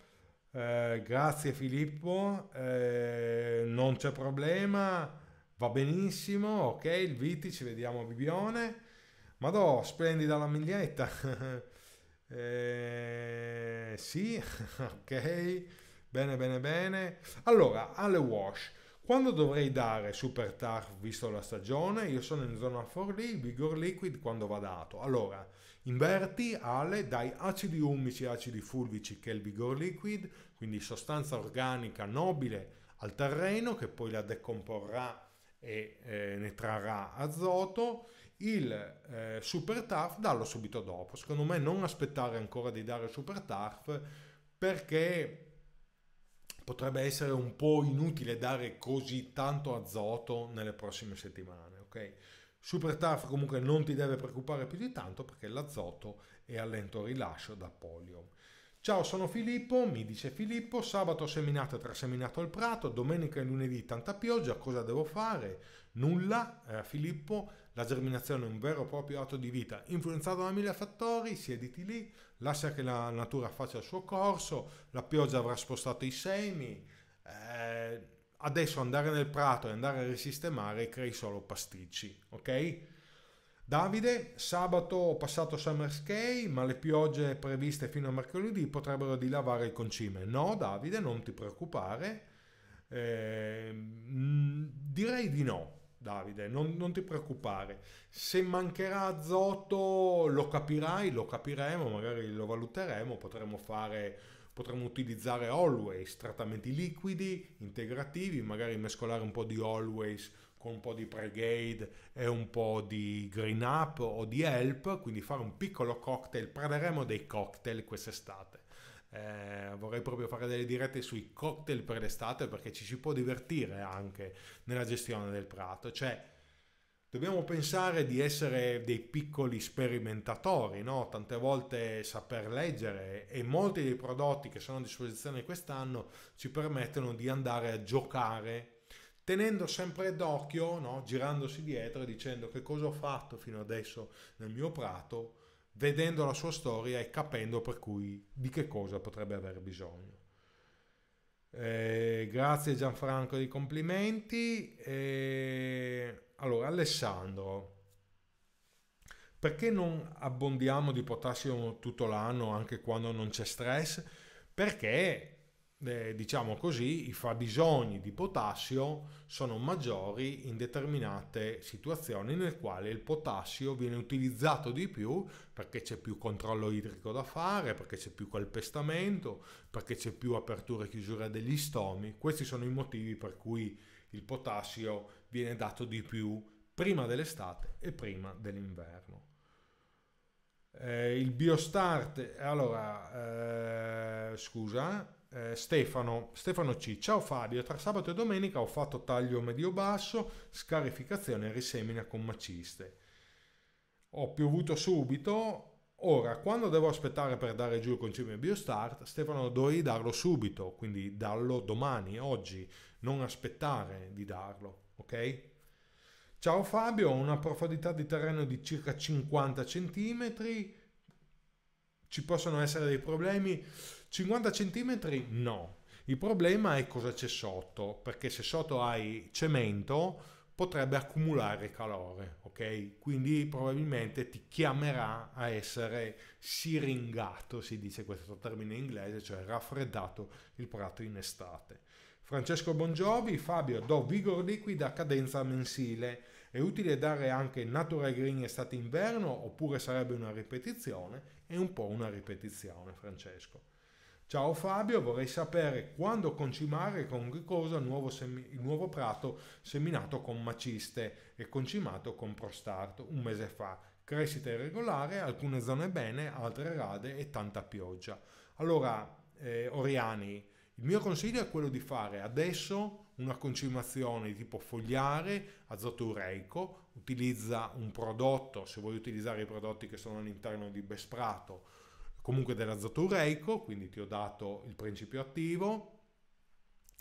Eh, grazie Filippo, eh, non c'è problema, va benissimo, ok, il Viti, ci vediamo a Bibione. Madò, splendida la miglietta. eh, sì, ok. Bene, bene, bene. Allora, alle wash. Quando dovrei dare Super TARF visto la stagione? Io sono in zona Forlì, Vigor Liquid quando va dato. Allora, inverti Ale dai acidi umici acidi fulvici che è il Vigor Liquid, quindi sostanza organica nobile al terreno che poi la decomporrà e eh, ne trarrà azoto il eh, super TARF dallo subito dopo. Secondo me non aspettare ancora di dare il super TARF perché potrebbe essere un po' inutile dare così tanto azoto nelle prossime settimane, ok? Super TARF comunque non ti deve preoccupare più di tanto perché l'azoto è a lento rilascio da polio. Ciao, sono Filippo, mi dice Filippo, sabato ho seminato e traseminato al prato, domenica e lunedì tanta pioggia, cosa devo fare? Nulla, eh, Filippo, la germinazione è un vero e proprio atto di vita, influenzato da mille fattori, siediti lì, lascia che la natura faccia il suo corso, la pioggia avrà spostato i semi, eh, adesso andare nel prato e andare a risistemare crei solo pasticci, ok? Davide, sabato ho passato Summer Skate, ma le piogge previste fino a mercoledì potrebbero dilavare il concime. No, Davide, non ti preoccupare. Eh, direi di no, Davide, non, non, ti preoccupare. Se mancherà azoto lo capirai, lo capiremo, magari lo valuteremo, potremo fare potremmo utilizzare Always, trattamenti liquidi, integrativi, magari mescolare un po' di Always con un po' di Pregade e un po' di Green Up o di Help, quindi fare un piccolo cocktail, prenderemo dei cocktail quest'estate. Eh, vorrei proprio fare delle dirette sui cocktail per l'estate perché ci si può divertire anche nella gestione del prato. Cioè, dobbiamo pensare di essere dei piccoli sperimentatori, no? tante volte saper leggere e molti dei prodotti che sono a disposizione quest'anno ci permettono di andare a giocare tenendo sempre d'occhio, no? girandosi dietro e dicendo che cosa ho fatto fino adesso nel mio prato vedendo la sua storia e capendo per cui di che cosa potrebbe avere bisogno. Eh, grazie Gianfranco dei complimenti. Eh, allora, Alessandro, perché non abbondiamo di potassio tutto l'anno anche quando non c'è stress? Perché eh, diciamo così, i fabbisogni di potassio sono maggiori in determinate situazioni nel quale il potassio viene utilizzato di più perché c'è più controllo idrico da fare, perché c'è più calpestamento, perché c'è più apertura e chiusura degli stomi. Questi sono i motivi per cui il potassio viene dato di più prima dell'estate e prima dell'inverno. Eh, il biostart, allora, eh, scusa, eh, Stefano, Stefano C. Ciao Fabio, tra sabato e domenica ho fatto taglio medio-basso, scarificazione e risemina con maciste. Ho piovuto subito, ora quando devo aspettare per dare giù il concime Biostart, Stefano dovevi darlo subito, quindi darlo domani, oggi, non aspettare di darlo, ok? Ciao Fabio, ho una profondità di terreno di circa 50 cm, ci possono essere dei problemi? 50 cm no. Il problema è cosa c'è sotto, perché se sotto hai cemento potrebbe accumulare calore, ok? Quindi probabilmente ti chiamerà a essere siringato, si dice questo termine in inglese, cioè raffreddato il prato in estate. Francesco Bongiovi, Fabio, do Vigor Liquida a cadenza mensile. È utile dare anche Natural Green estate-inverno oppure sarebbe una ripetizione? È un po' una ripetizione, Francesco. Ciao Fabio, vorrei sapere quando concimare con glicosa il nuovo, semi, il nuovo prato seminato con maciste e concimato con prostarto un mese fa. Crescita irregolare, alcune zone bene, altre rade e tanta pioggia. Allora, eh, Oriani, il mio consiglio è quello di fare adesso una concimazione tipo fogliare, azoto ureico, utilizza un prodotto, se vuoi utilizzare i prodotti che sono all'interno di Besprato, comunque dell'azoto ureico, quindi ti ho dato il principio attivo.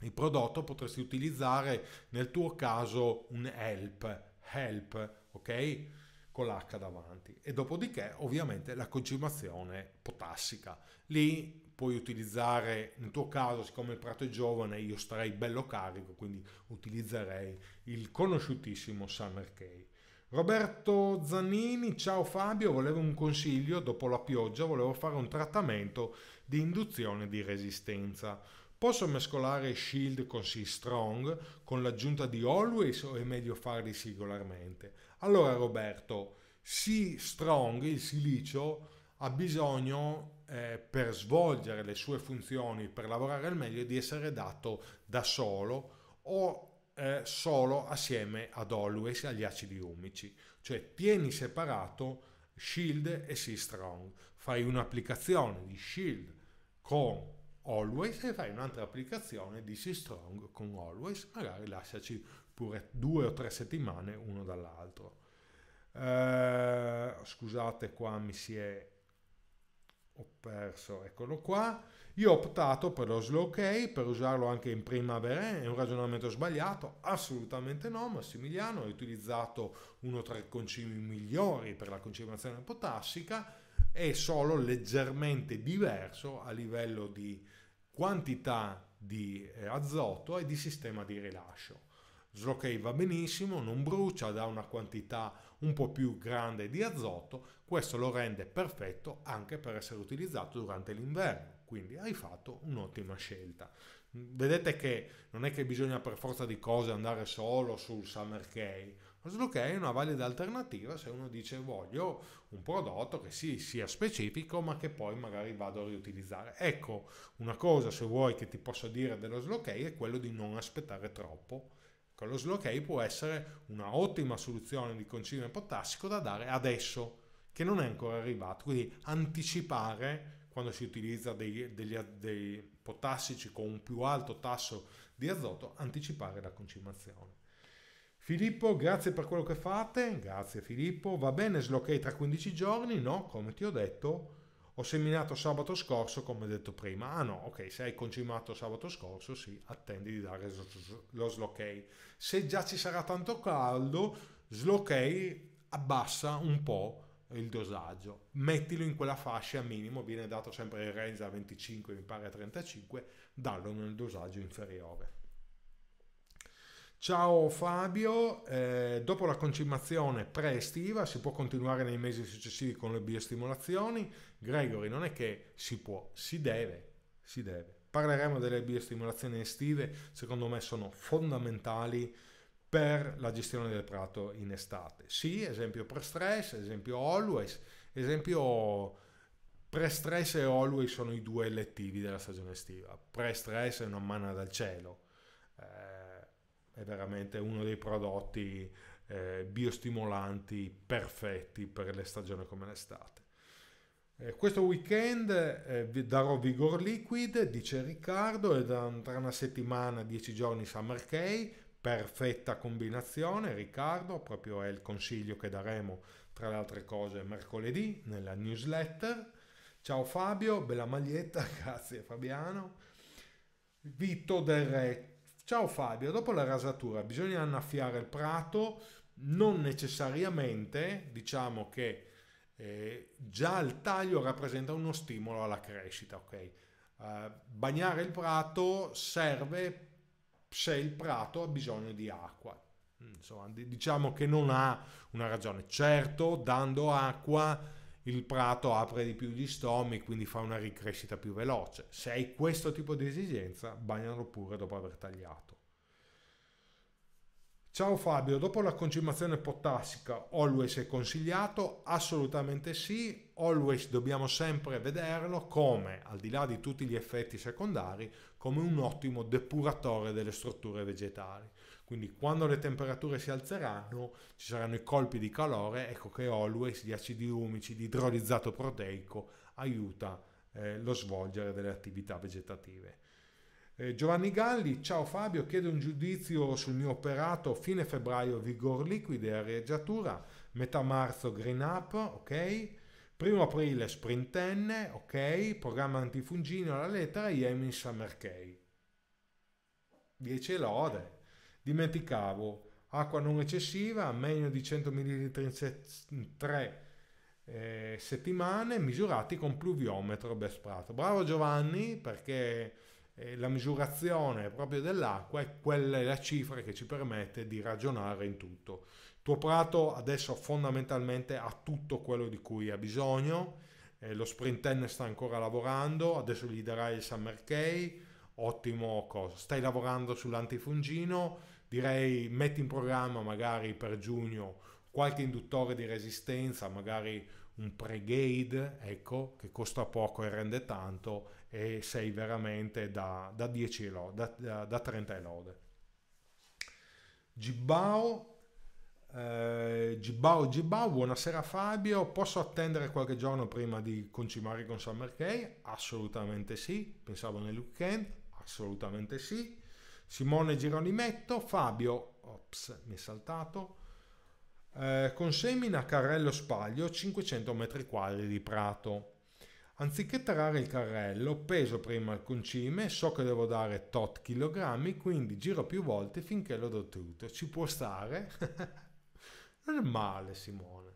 Il prodotto potresti utilizzare nel tuo caso un help, help, ok? Con l'H davanti. E dopodiché ovviamente la concimazione potassica. Lì puoi utilizzare, nel tuo caso, siccome il prato è giovane, io starei bello carico, quindi utilizzerei il conosciutissimo Summer Cake. Roberto Zannini, ciao Fabio, volevo un consiglio, dopo la pioggia volevo fare un trattamento di induzione di resistenza. Posso mescolare Shield con Sea Strong con l'aggiunta di Always o è meglio farli singolarmente? Allora Roberto, Sea Strong, il silicio, ha bisogno eh, per svolgere le sue funzioni, per lavorare al meglio, di essere dato da solo o eh, solo assieme ad Always agli acidi umici, cioè tieni separato Shield e Sea Strong, fai un'applicazione di Shield con Always e fai un'altra applicazione di Sea Strong con Always, magari lasciaci pure due o tre settimane uno dall'altro. Eh, scusate qua mi si è ho perso, eccolo qua. Io ho optato per lo slow K per usarlo anche in primavera, è un ragionamento sbagliato? Assolutamente no, Massimiliano ha utilizzato uno tra i concimi migliori per la concentrazione potassica, è solo leggermente diverso a livello di quantità di eh, azoto e di sistema di rilascio. Slow K va benissimo, non brucia, dà una quantità un po' più grande di azoto, questo lo rende perfetto anche per essere utilizzato durante l'inverno. Quindi hai fatto un'ottima scelta. Vedete che non è che bisogna per forza di cose andare solo sul Summer K, Lo solo che è una valida alternativa se uno dice voglio un prodotto che sì, sia specifico ma che poi magari vado a riutilizzare. Ecco, una cosa se vuoi che ti posso dire dello Slow K è quello di non aspettare troppo Ecco, lo slow K può essere un'ottima soluzione di concime potassico da dare adesso, che non è ancora arrivato, quindi anticipare quando si utilizza dei, degli, dei potassici con un più alto tasso di azoto, anticipare la concimazione. Filippo, grazie per quello che fate, grazie Filippo, va bene, slow K tra 15 giorni, no, come ti ho detto, ho seminato sabato scorso, come detto prima. Ah no, ok, se hai concimato sabato scorso, sì, attendi di dare lo slok. Se già ci sarà tanto caldo, slok abbassa un po' il dosaggio. Mettilo in quella fascia minimo, viene dato sempre il range a 25, mi pare a 35, dallo nel dosaggio inferiore. Ciao Fabio, eh, dopo la concimazione pre-estiva si può continuare nei mesi successivi con le biostimolazioni? Gregory, non è che si può, si deve, si deve. Parleremo delle biostimolazioni estive, secondo me sono fondamentali per la gestione del prato in estate. Sì, esempio pre-stress, esempio always, esempio pre-stress e always sono i due lettivi della stagione estiva. Pre-stress è una manna dal cielo. Eh, è veramente uno dei prodotti eh, biostimolanti perfetti per le stagioni come l'estate. Eh, questo weekend eh, vi darò Vigor Liquid, dice Riccardo, e tra una settimana, dieci giorni Summer K, perfetta combinazione Riccardo, proprio è il consiglio che daremo tra le altre cose mercoledì nella newsletter. Ciao Fabio, bella maglietta, grazie Fabiano. Vito Del Re, Ciao Fabio, dopo la rasatura bisogna annaffiare il prato, non necessariamente, diciamo che eh, già il taglio rappresenta uno stimolo alla crescita, ok? Uh, bagnare il prato serve se il prato ha bisogno di acqua. Mm, insomma, diciamo che non ha una ragione. Certo, dando acqua il prato apre di più gli stomi, quindi fa una ricrescita più veloce. Se hai questo tipo di esigenza, bagnalo pure dopo aver tagliato. Ciao Fabio, dopo la concimazione potassica Always è consigliato? Assolutamente sì, Always dobbiamo sempre vederlo come, al di là di tutti gli effetti secondari, come un ottimo depuratore delle strutture vegetali. Quindi quando le temperature si alzeranno ci saranno i colpi di calore, ecco che Always, gli acidi umici, l'idrolizzato proteico aiuta eh, lo svolgere delle attività vegetative. Eh, Giovanni Galli, ciao Fabio, chiedo un giudizio sul mio operato fine febbraio vigor liquido e areggiatura, metà marzo green up, ok? Primo aprile sprintenne, ok? Programma antifungino alla lettera, Yemin Summer K. 10 lode. Dimenticavo, acqua non eccessiva, meno di 100 ml in 3 eh, settimane, misurati con pluviometro best prato. Bravo Giovanni perché eh, la misurazione proprio dell'acqua è quella è la cifra che ci permette di ragionare in tutto. Il tuo prato adesso fondamentalmente ha tutto quello di cui ha bisogno. Eh, lo sprint sta ancora lavorando, adesso gli darai il summer key, ottimo cosa. Stai lavorando sull'antifungino, direi metti in programma magari per giugno qualche induttore di resistenza, magari un pre-gade, ecco, che costa poco e rende tanto e sei veramente da, da 10 lode, da, da 30 lode. Gibbao, eh, Gibbao, Gibbao, buonasera Fabio, posso attendere qualche giorno prima di concimare con Summer K? Assolutamente sì, pensavo nel weekend, assolutamente sì. Simone Gironimetto, Fabio, ops, mi è saltato, eh, consemina carrello spaglio 500 metri quadri di prato. Anziché tarare il carrello, peso prima il concime, so che devo dare tot chilogrammi, quindi giro più volte finché l'ho ottenuto. Ci può stare? non è male, Simone.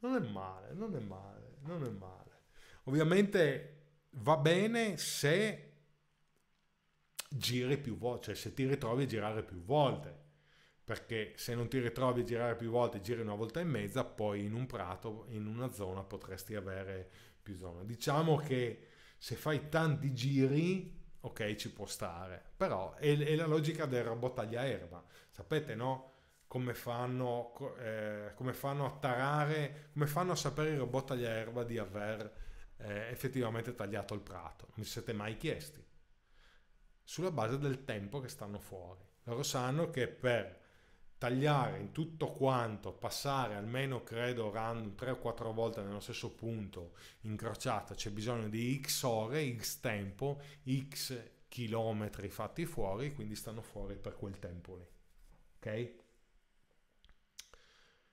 Non è male, non è male, non è male. Ovviamente va bene se giri più volte, cioè se ti ritrovi a girare più volte, perché se non ti ritrovi a girare più volte, giri una volta e mezza, poi in un prato, in una zona potresti avere più zona. Diciamo che se fai tanti giri, ok, ci può stare, però è, è la logica del robot erba. sapete no? Come fanno, eh, come fanno a tarare, come fanno a sapere il robot erba di aver eh, effettivamente tagliato il prato? Non vi siete mai chiesti? sulla base del tempo che stanno fuori. Loro sanno che per tagliare in tutto quanto, passare almeno credo random 3 o 4 volte nello stesso punto incrociata, c'è bisogno di x ore, x tempo, x chilometri fatti fuori, quindi stanno fuori per quel tempo lì. Ok?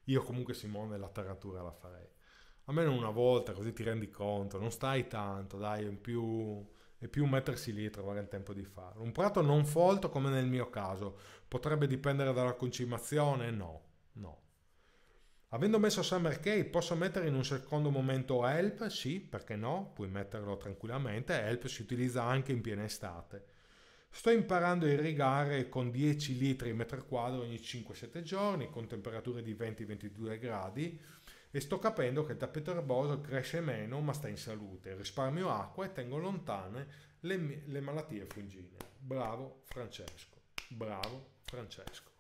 Io comunque Simone la taratura la farei. Almeno una volta così ti rendi conto, non stai tanto, dai, in più e più mettersi lì e trovare il tempo di farlo. Un prato non folto come nel mio caso, potrebbe dipendere dalla concimazione? No, no. Avendo messo Summer Cake posso mettere in un secondo momento Help? Sì, perché no? Puoi metterlo tranquillamente, Help si utilizza anche in piena estate. Sto imparando a irrigare con 10 litri metro quadro ogni 5-7 giorni, con temperature di 20-22 gradi, e sto capendo che il tappeto erboso cresce meno ma sta in salute, risparmio acqua e tengo lontane le, le malattie fungine. Bravo Francesco, bravo Francesco.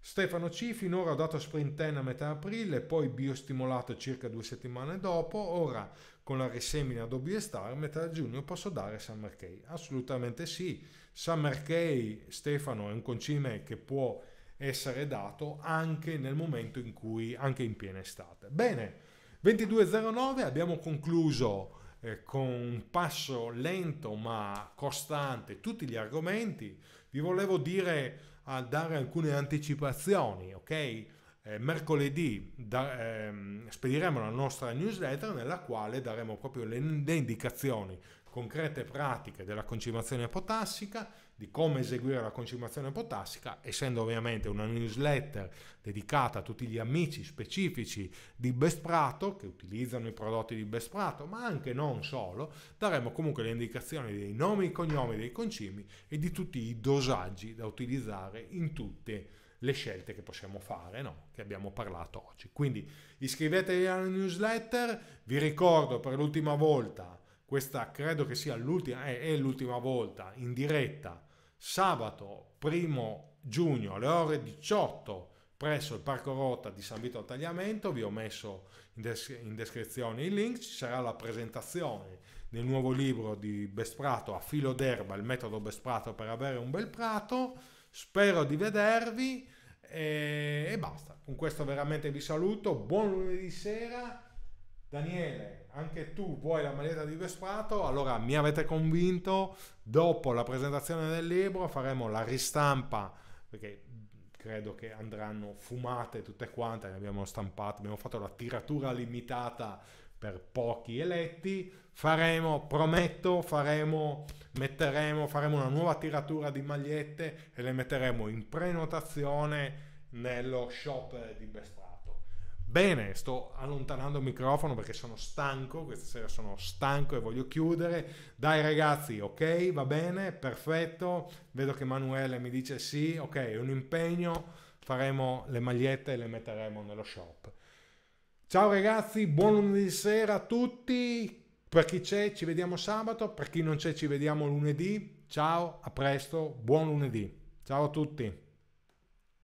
Stefano C. Finora ho dato sprinten a metà aprile, poi biostimolato circa due settimane dopo, ora con la risemina doppia star a metà giugno posso dare Summer Key? Assolutamente sì, Summer Key Stefano è un concime che può essere dato anche nel momento in cui, anche in piena estate. Bene, 22.09 abbiamo concluso eh, con un passo lento ma costante tutti gli argomenti. Vi volevo dire a dare alcune anticipazioni, ok? Eh, mercoledì da, ehm, spediremo la nostra newsletter nella quale daremo proprio le, le indicazioni concrete e pratiche della concimazione potassica di come eseguire la concimazione potassica, essendo ovviamente una newsletter dedicata a tutti gli amici specifici di Best Prato, che utilizzano i prodotti di Best Prato, ma anche non solo, daremo comunque le indicazioni dei nomi e cognomi dei concimi e di tutti i dosaggi da utilizzare in tutte le scelte che possiamo fare, no? che abbiamo parlato oggi. Quindi iscrivetevi alla newsletter, vi ricordo per l'ultima volta questa credo che sia l'ultima, è, è l'ultima volta in diretta sabato 1 giugno alle ore 18 presso il Parco Rota di San Vito al Tagliamento, vi ho messo in, des- in, descrizione il link, ci sarà la presentazione del nuovo libro di Besprato a filo d'erba, il metodo Besprato per avere un bel prato, spero di vedervi e, eh, e basta, con questo veramente vi saluto, buon lunedì sera Daniele, anche tu vuoi la maglietta di Vespato? Allora mi avete convinto, dopo la presentazione del libro faremo la ristampa, perché credo che andranno fumate tutte quante, ne abbiamo stampato, abbiamo fatto la tiratura limitata per pochi eletti, faremo, prometto, faremo, metteremo, faremo una nuova tiratura di magliette e le metteremo in prenotazione nello shop di Best Bene, sto allontanando il microfono perché sono stanco, questa sera sono stanco e voglio chiudere. Dai ragazzi, ok, va bene, perfetto. Vedo che Emanuele mi dice sì, ok, è un impegno, faremo le magliette e le metteremo nello shop. Ciao ragazzi, buon lunedì sera a tutti. Per chi c'è ci vediamo sabato, per chi non c'è ci vediamo lunedì. Ciao, a presto, buon lunedì. Ciao a tutti.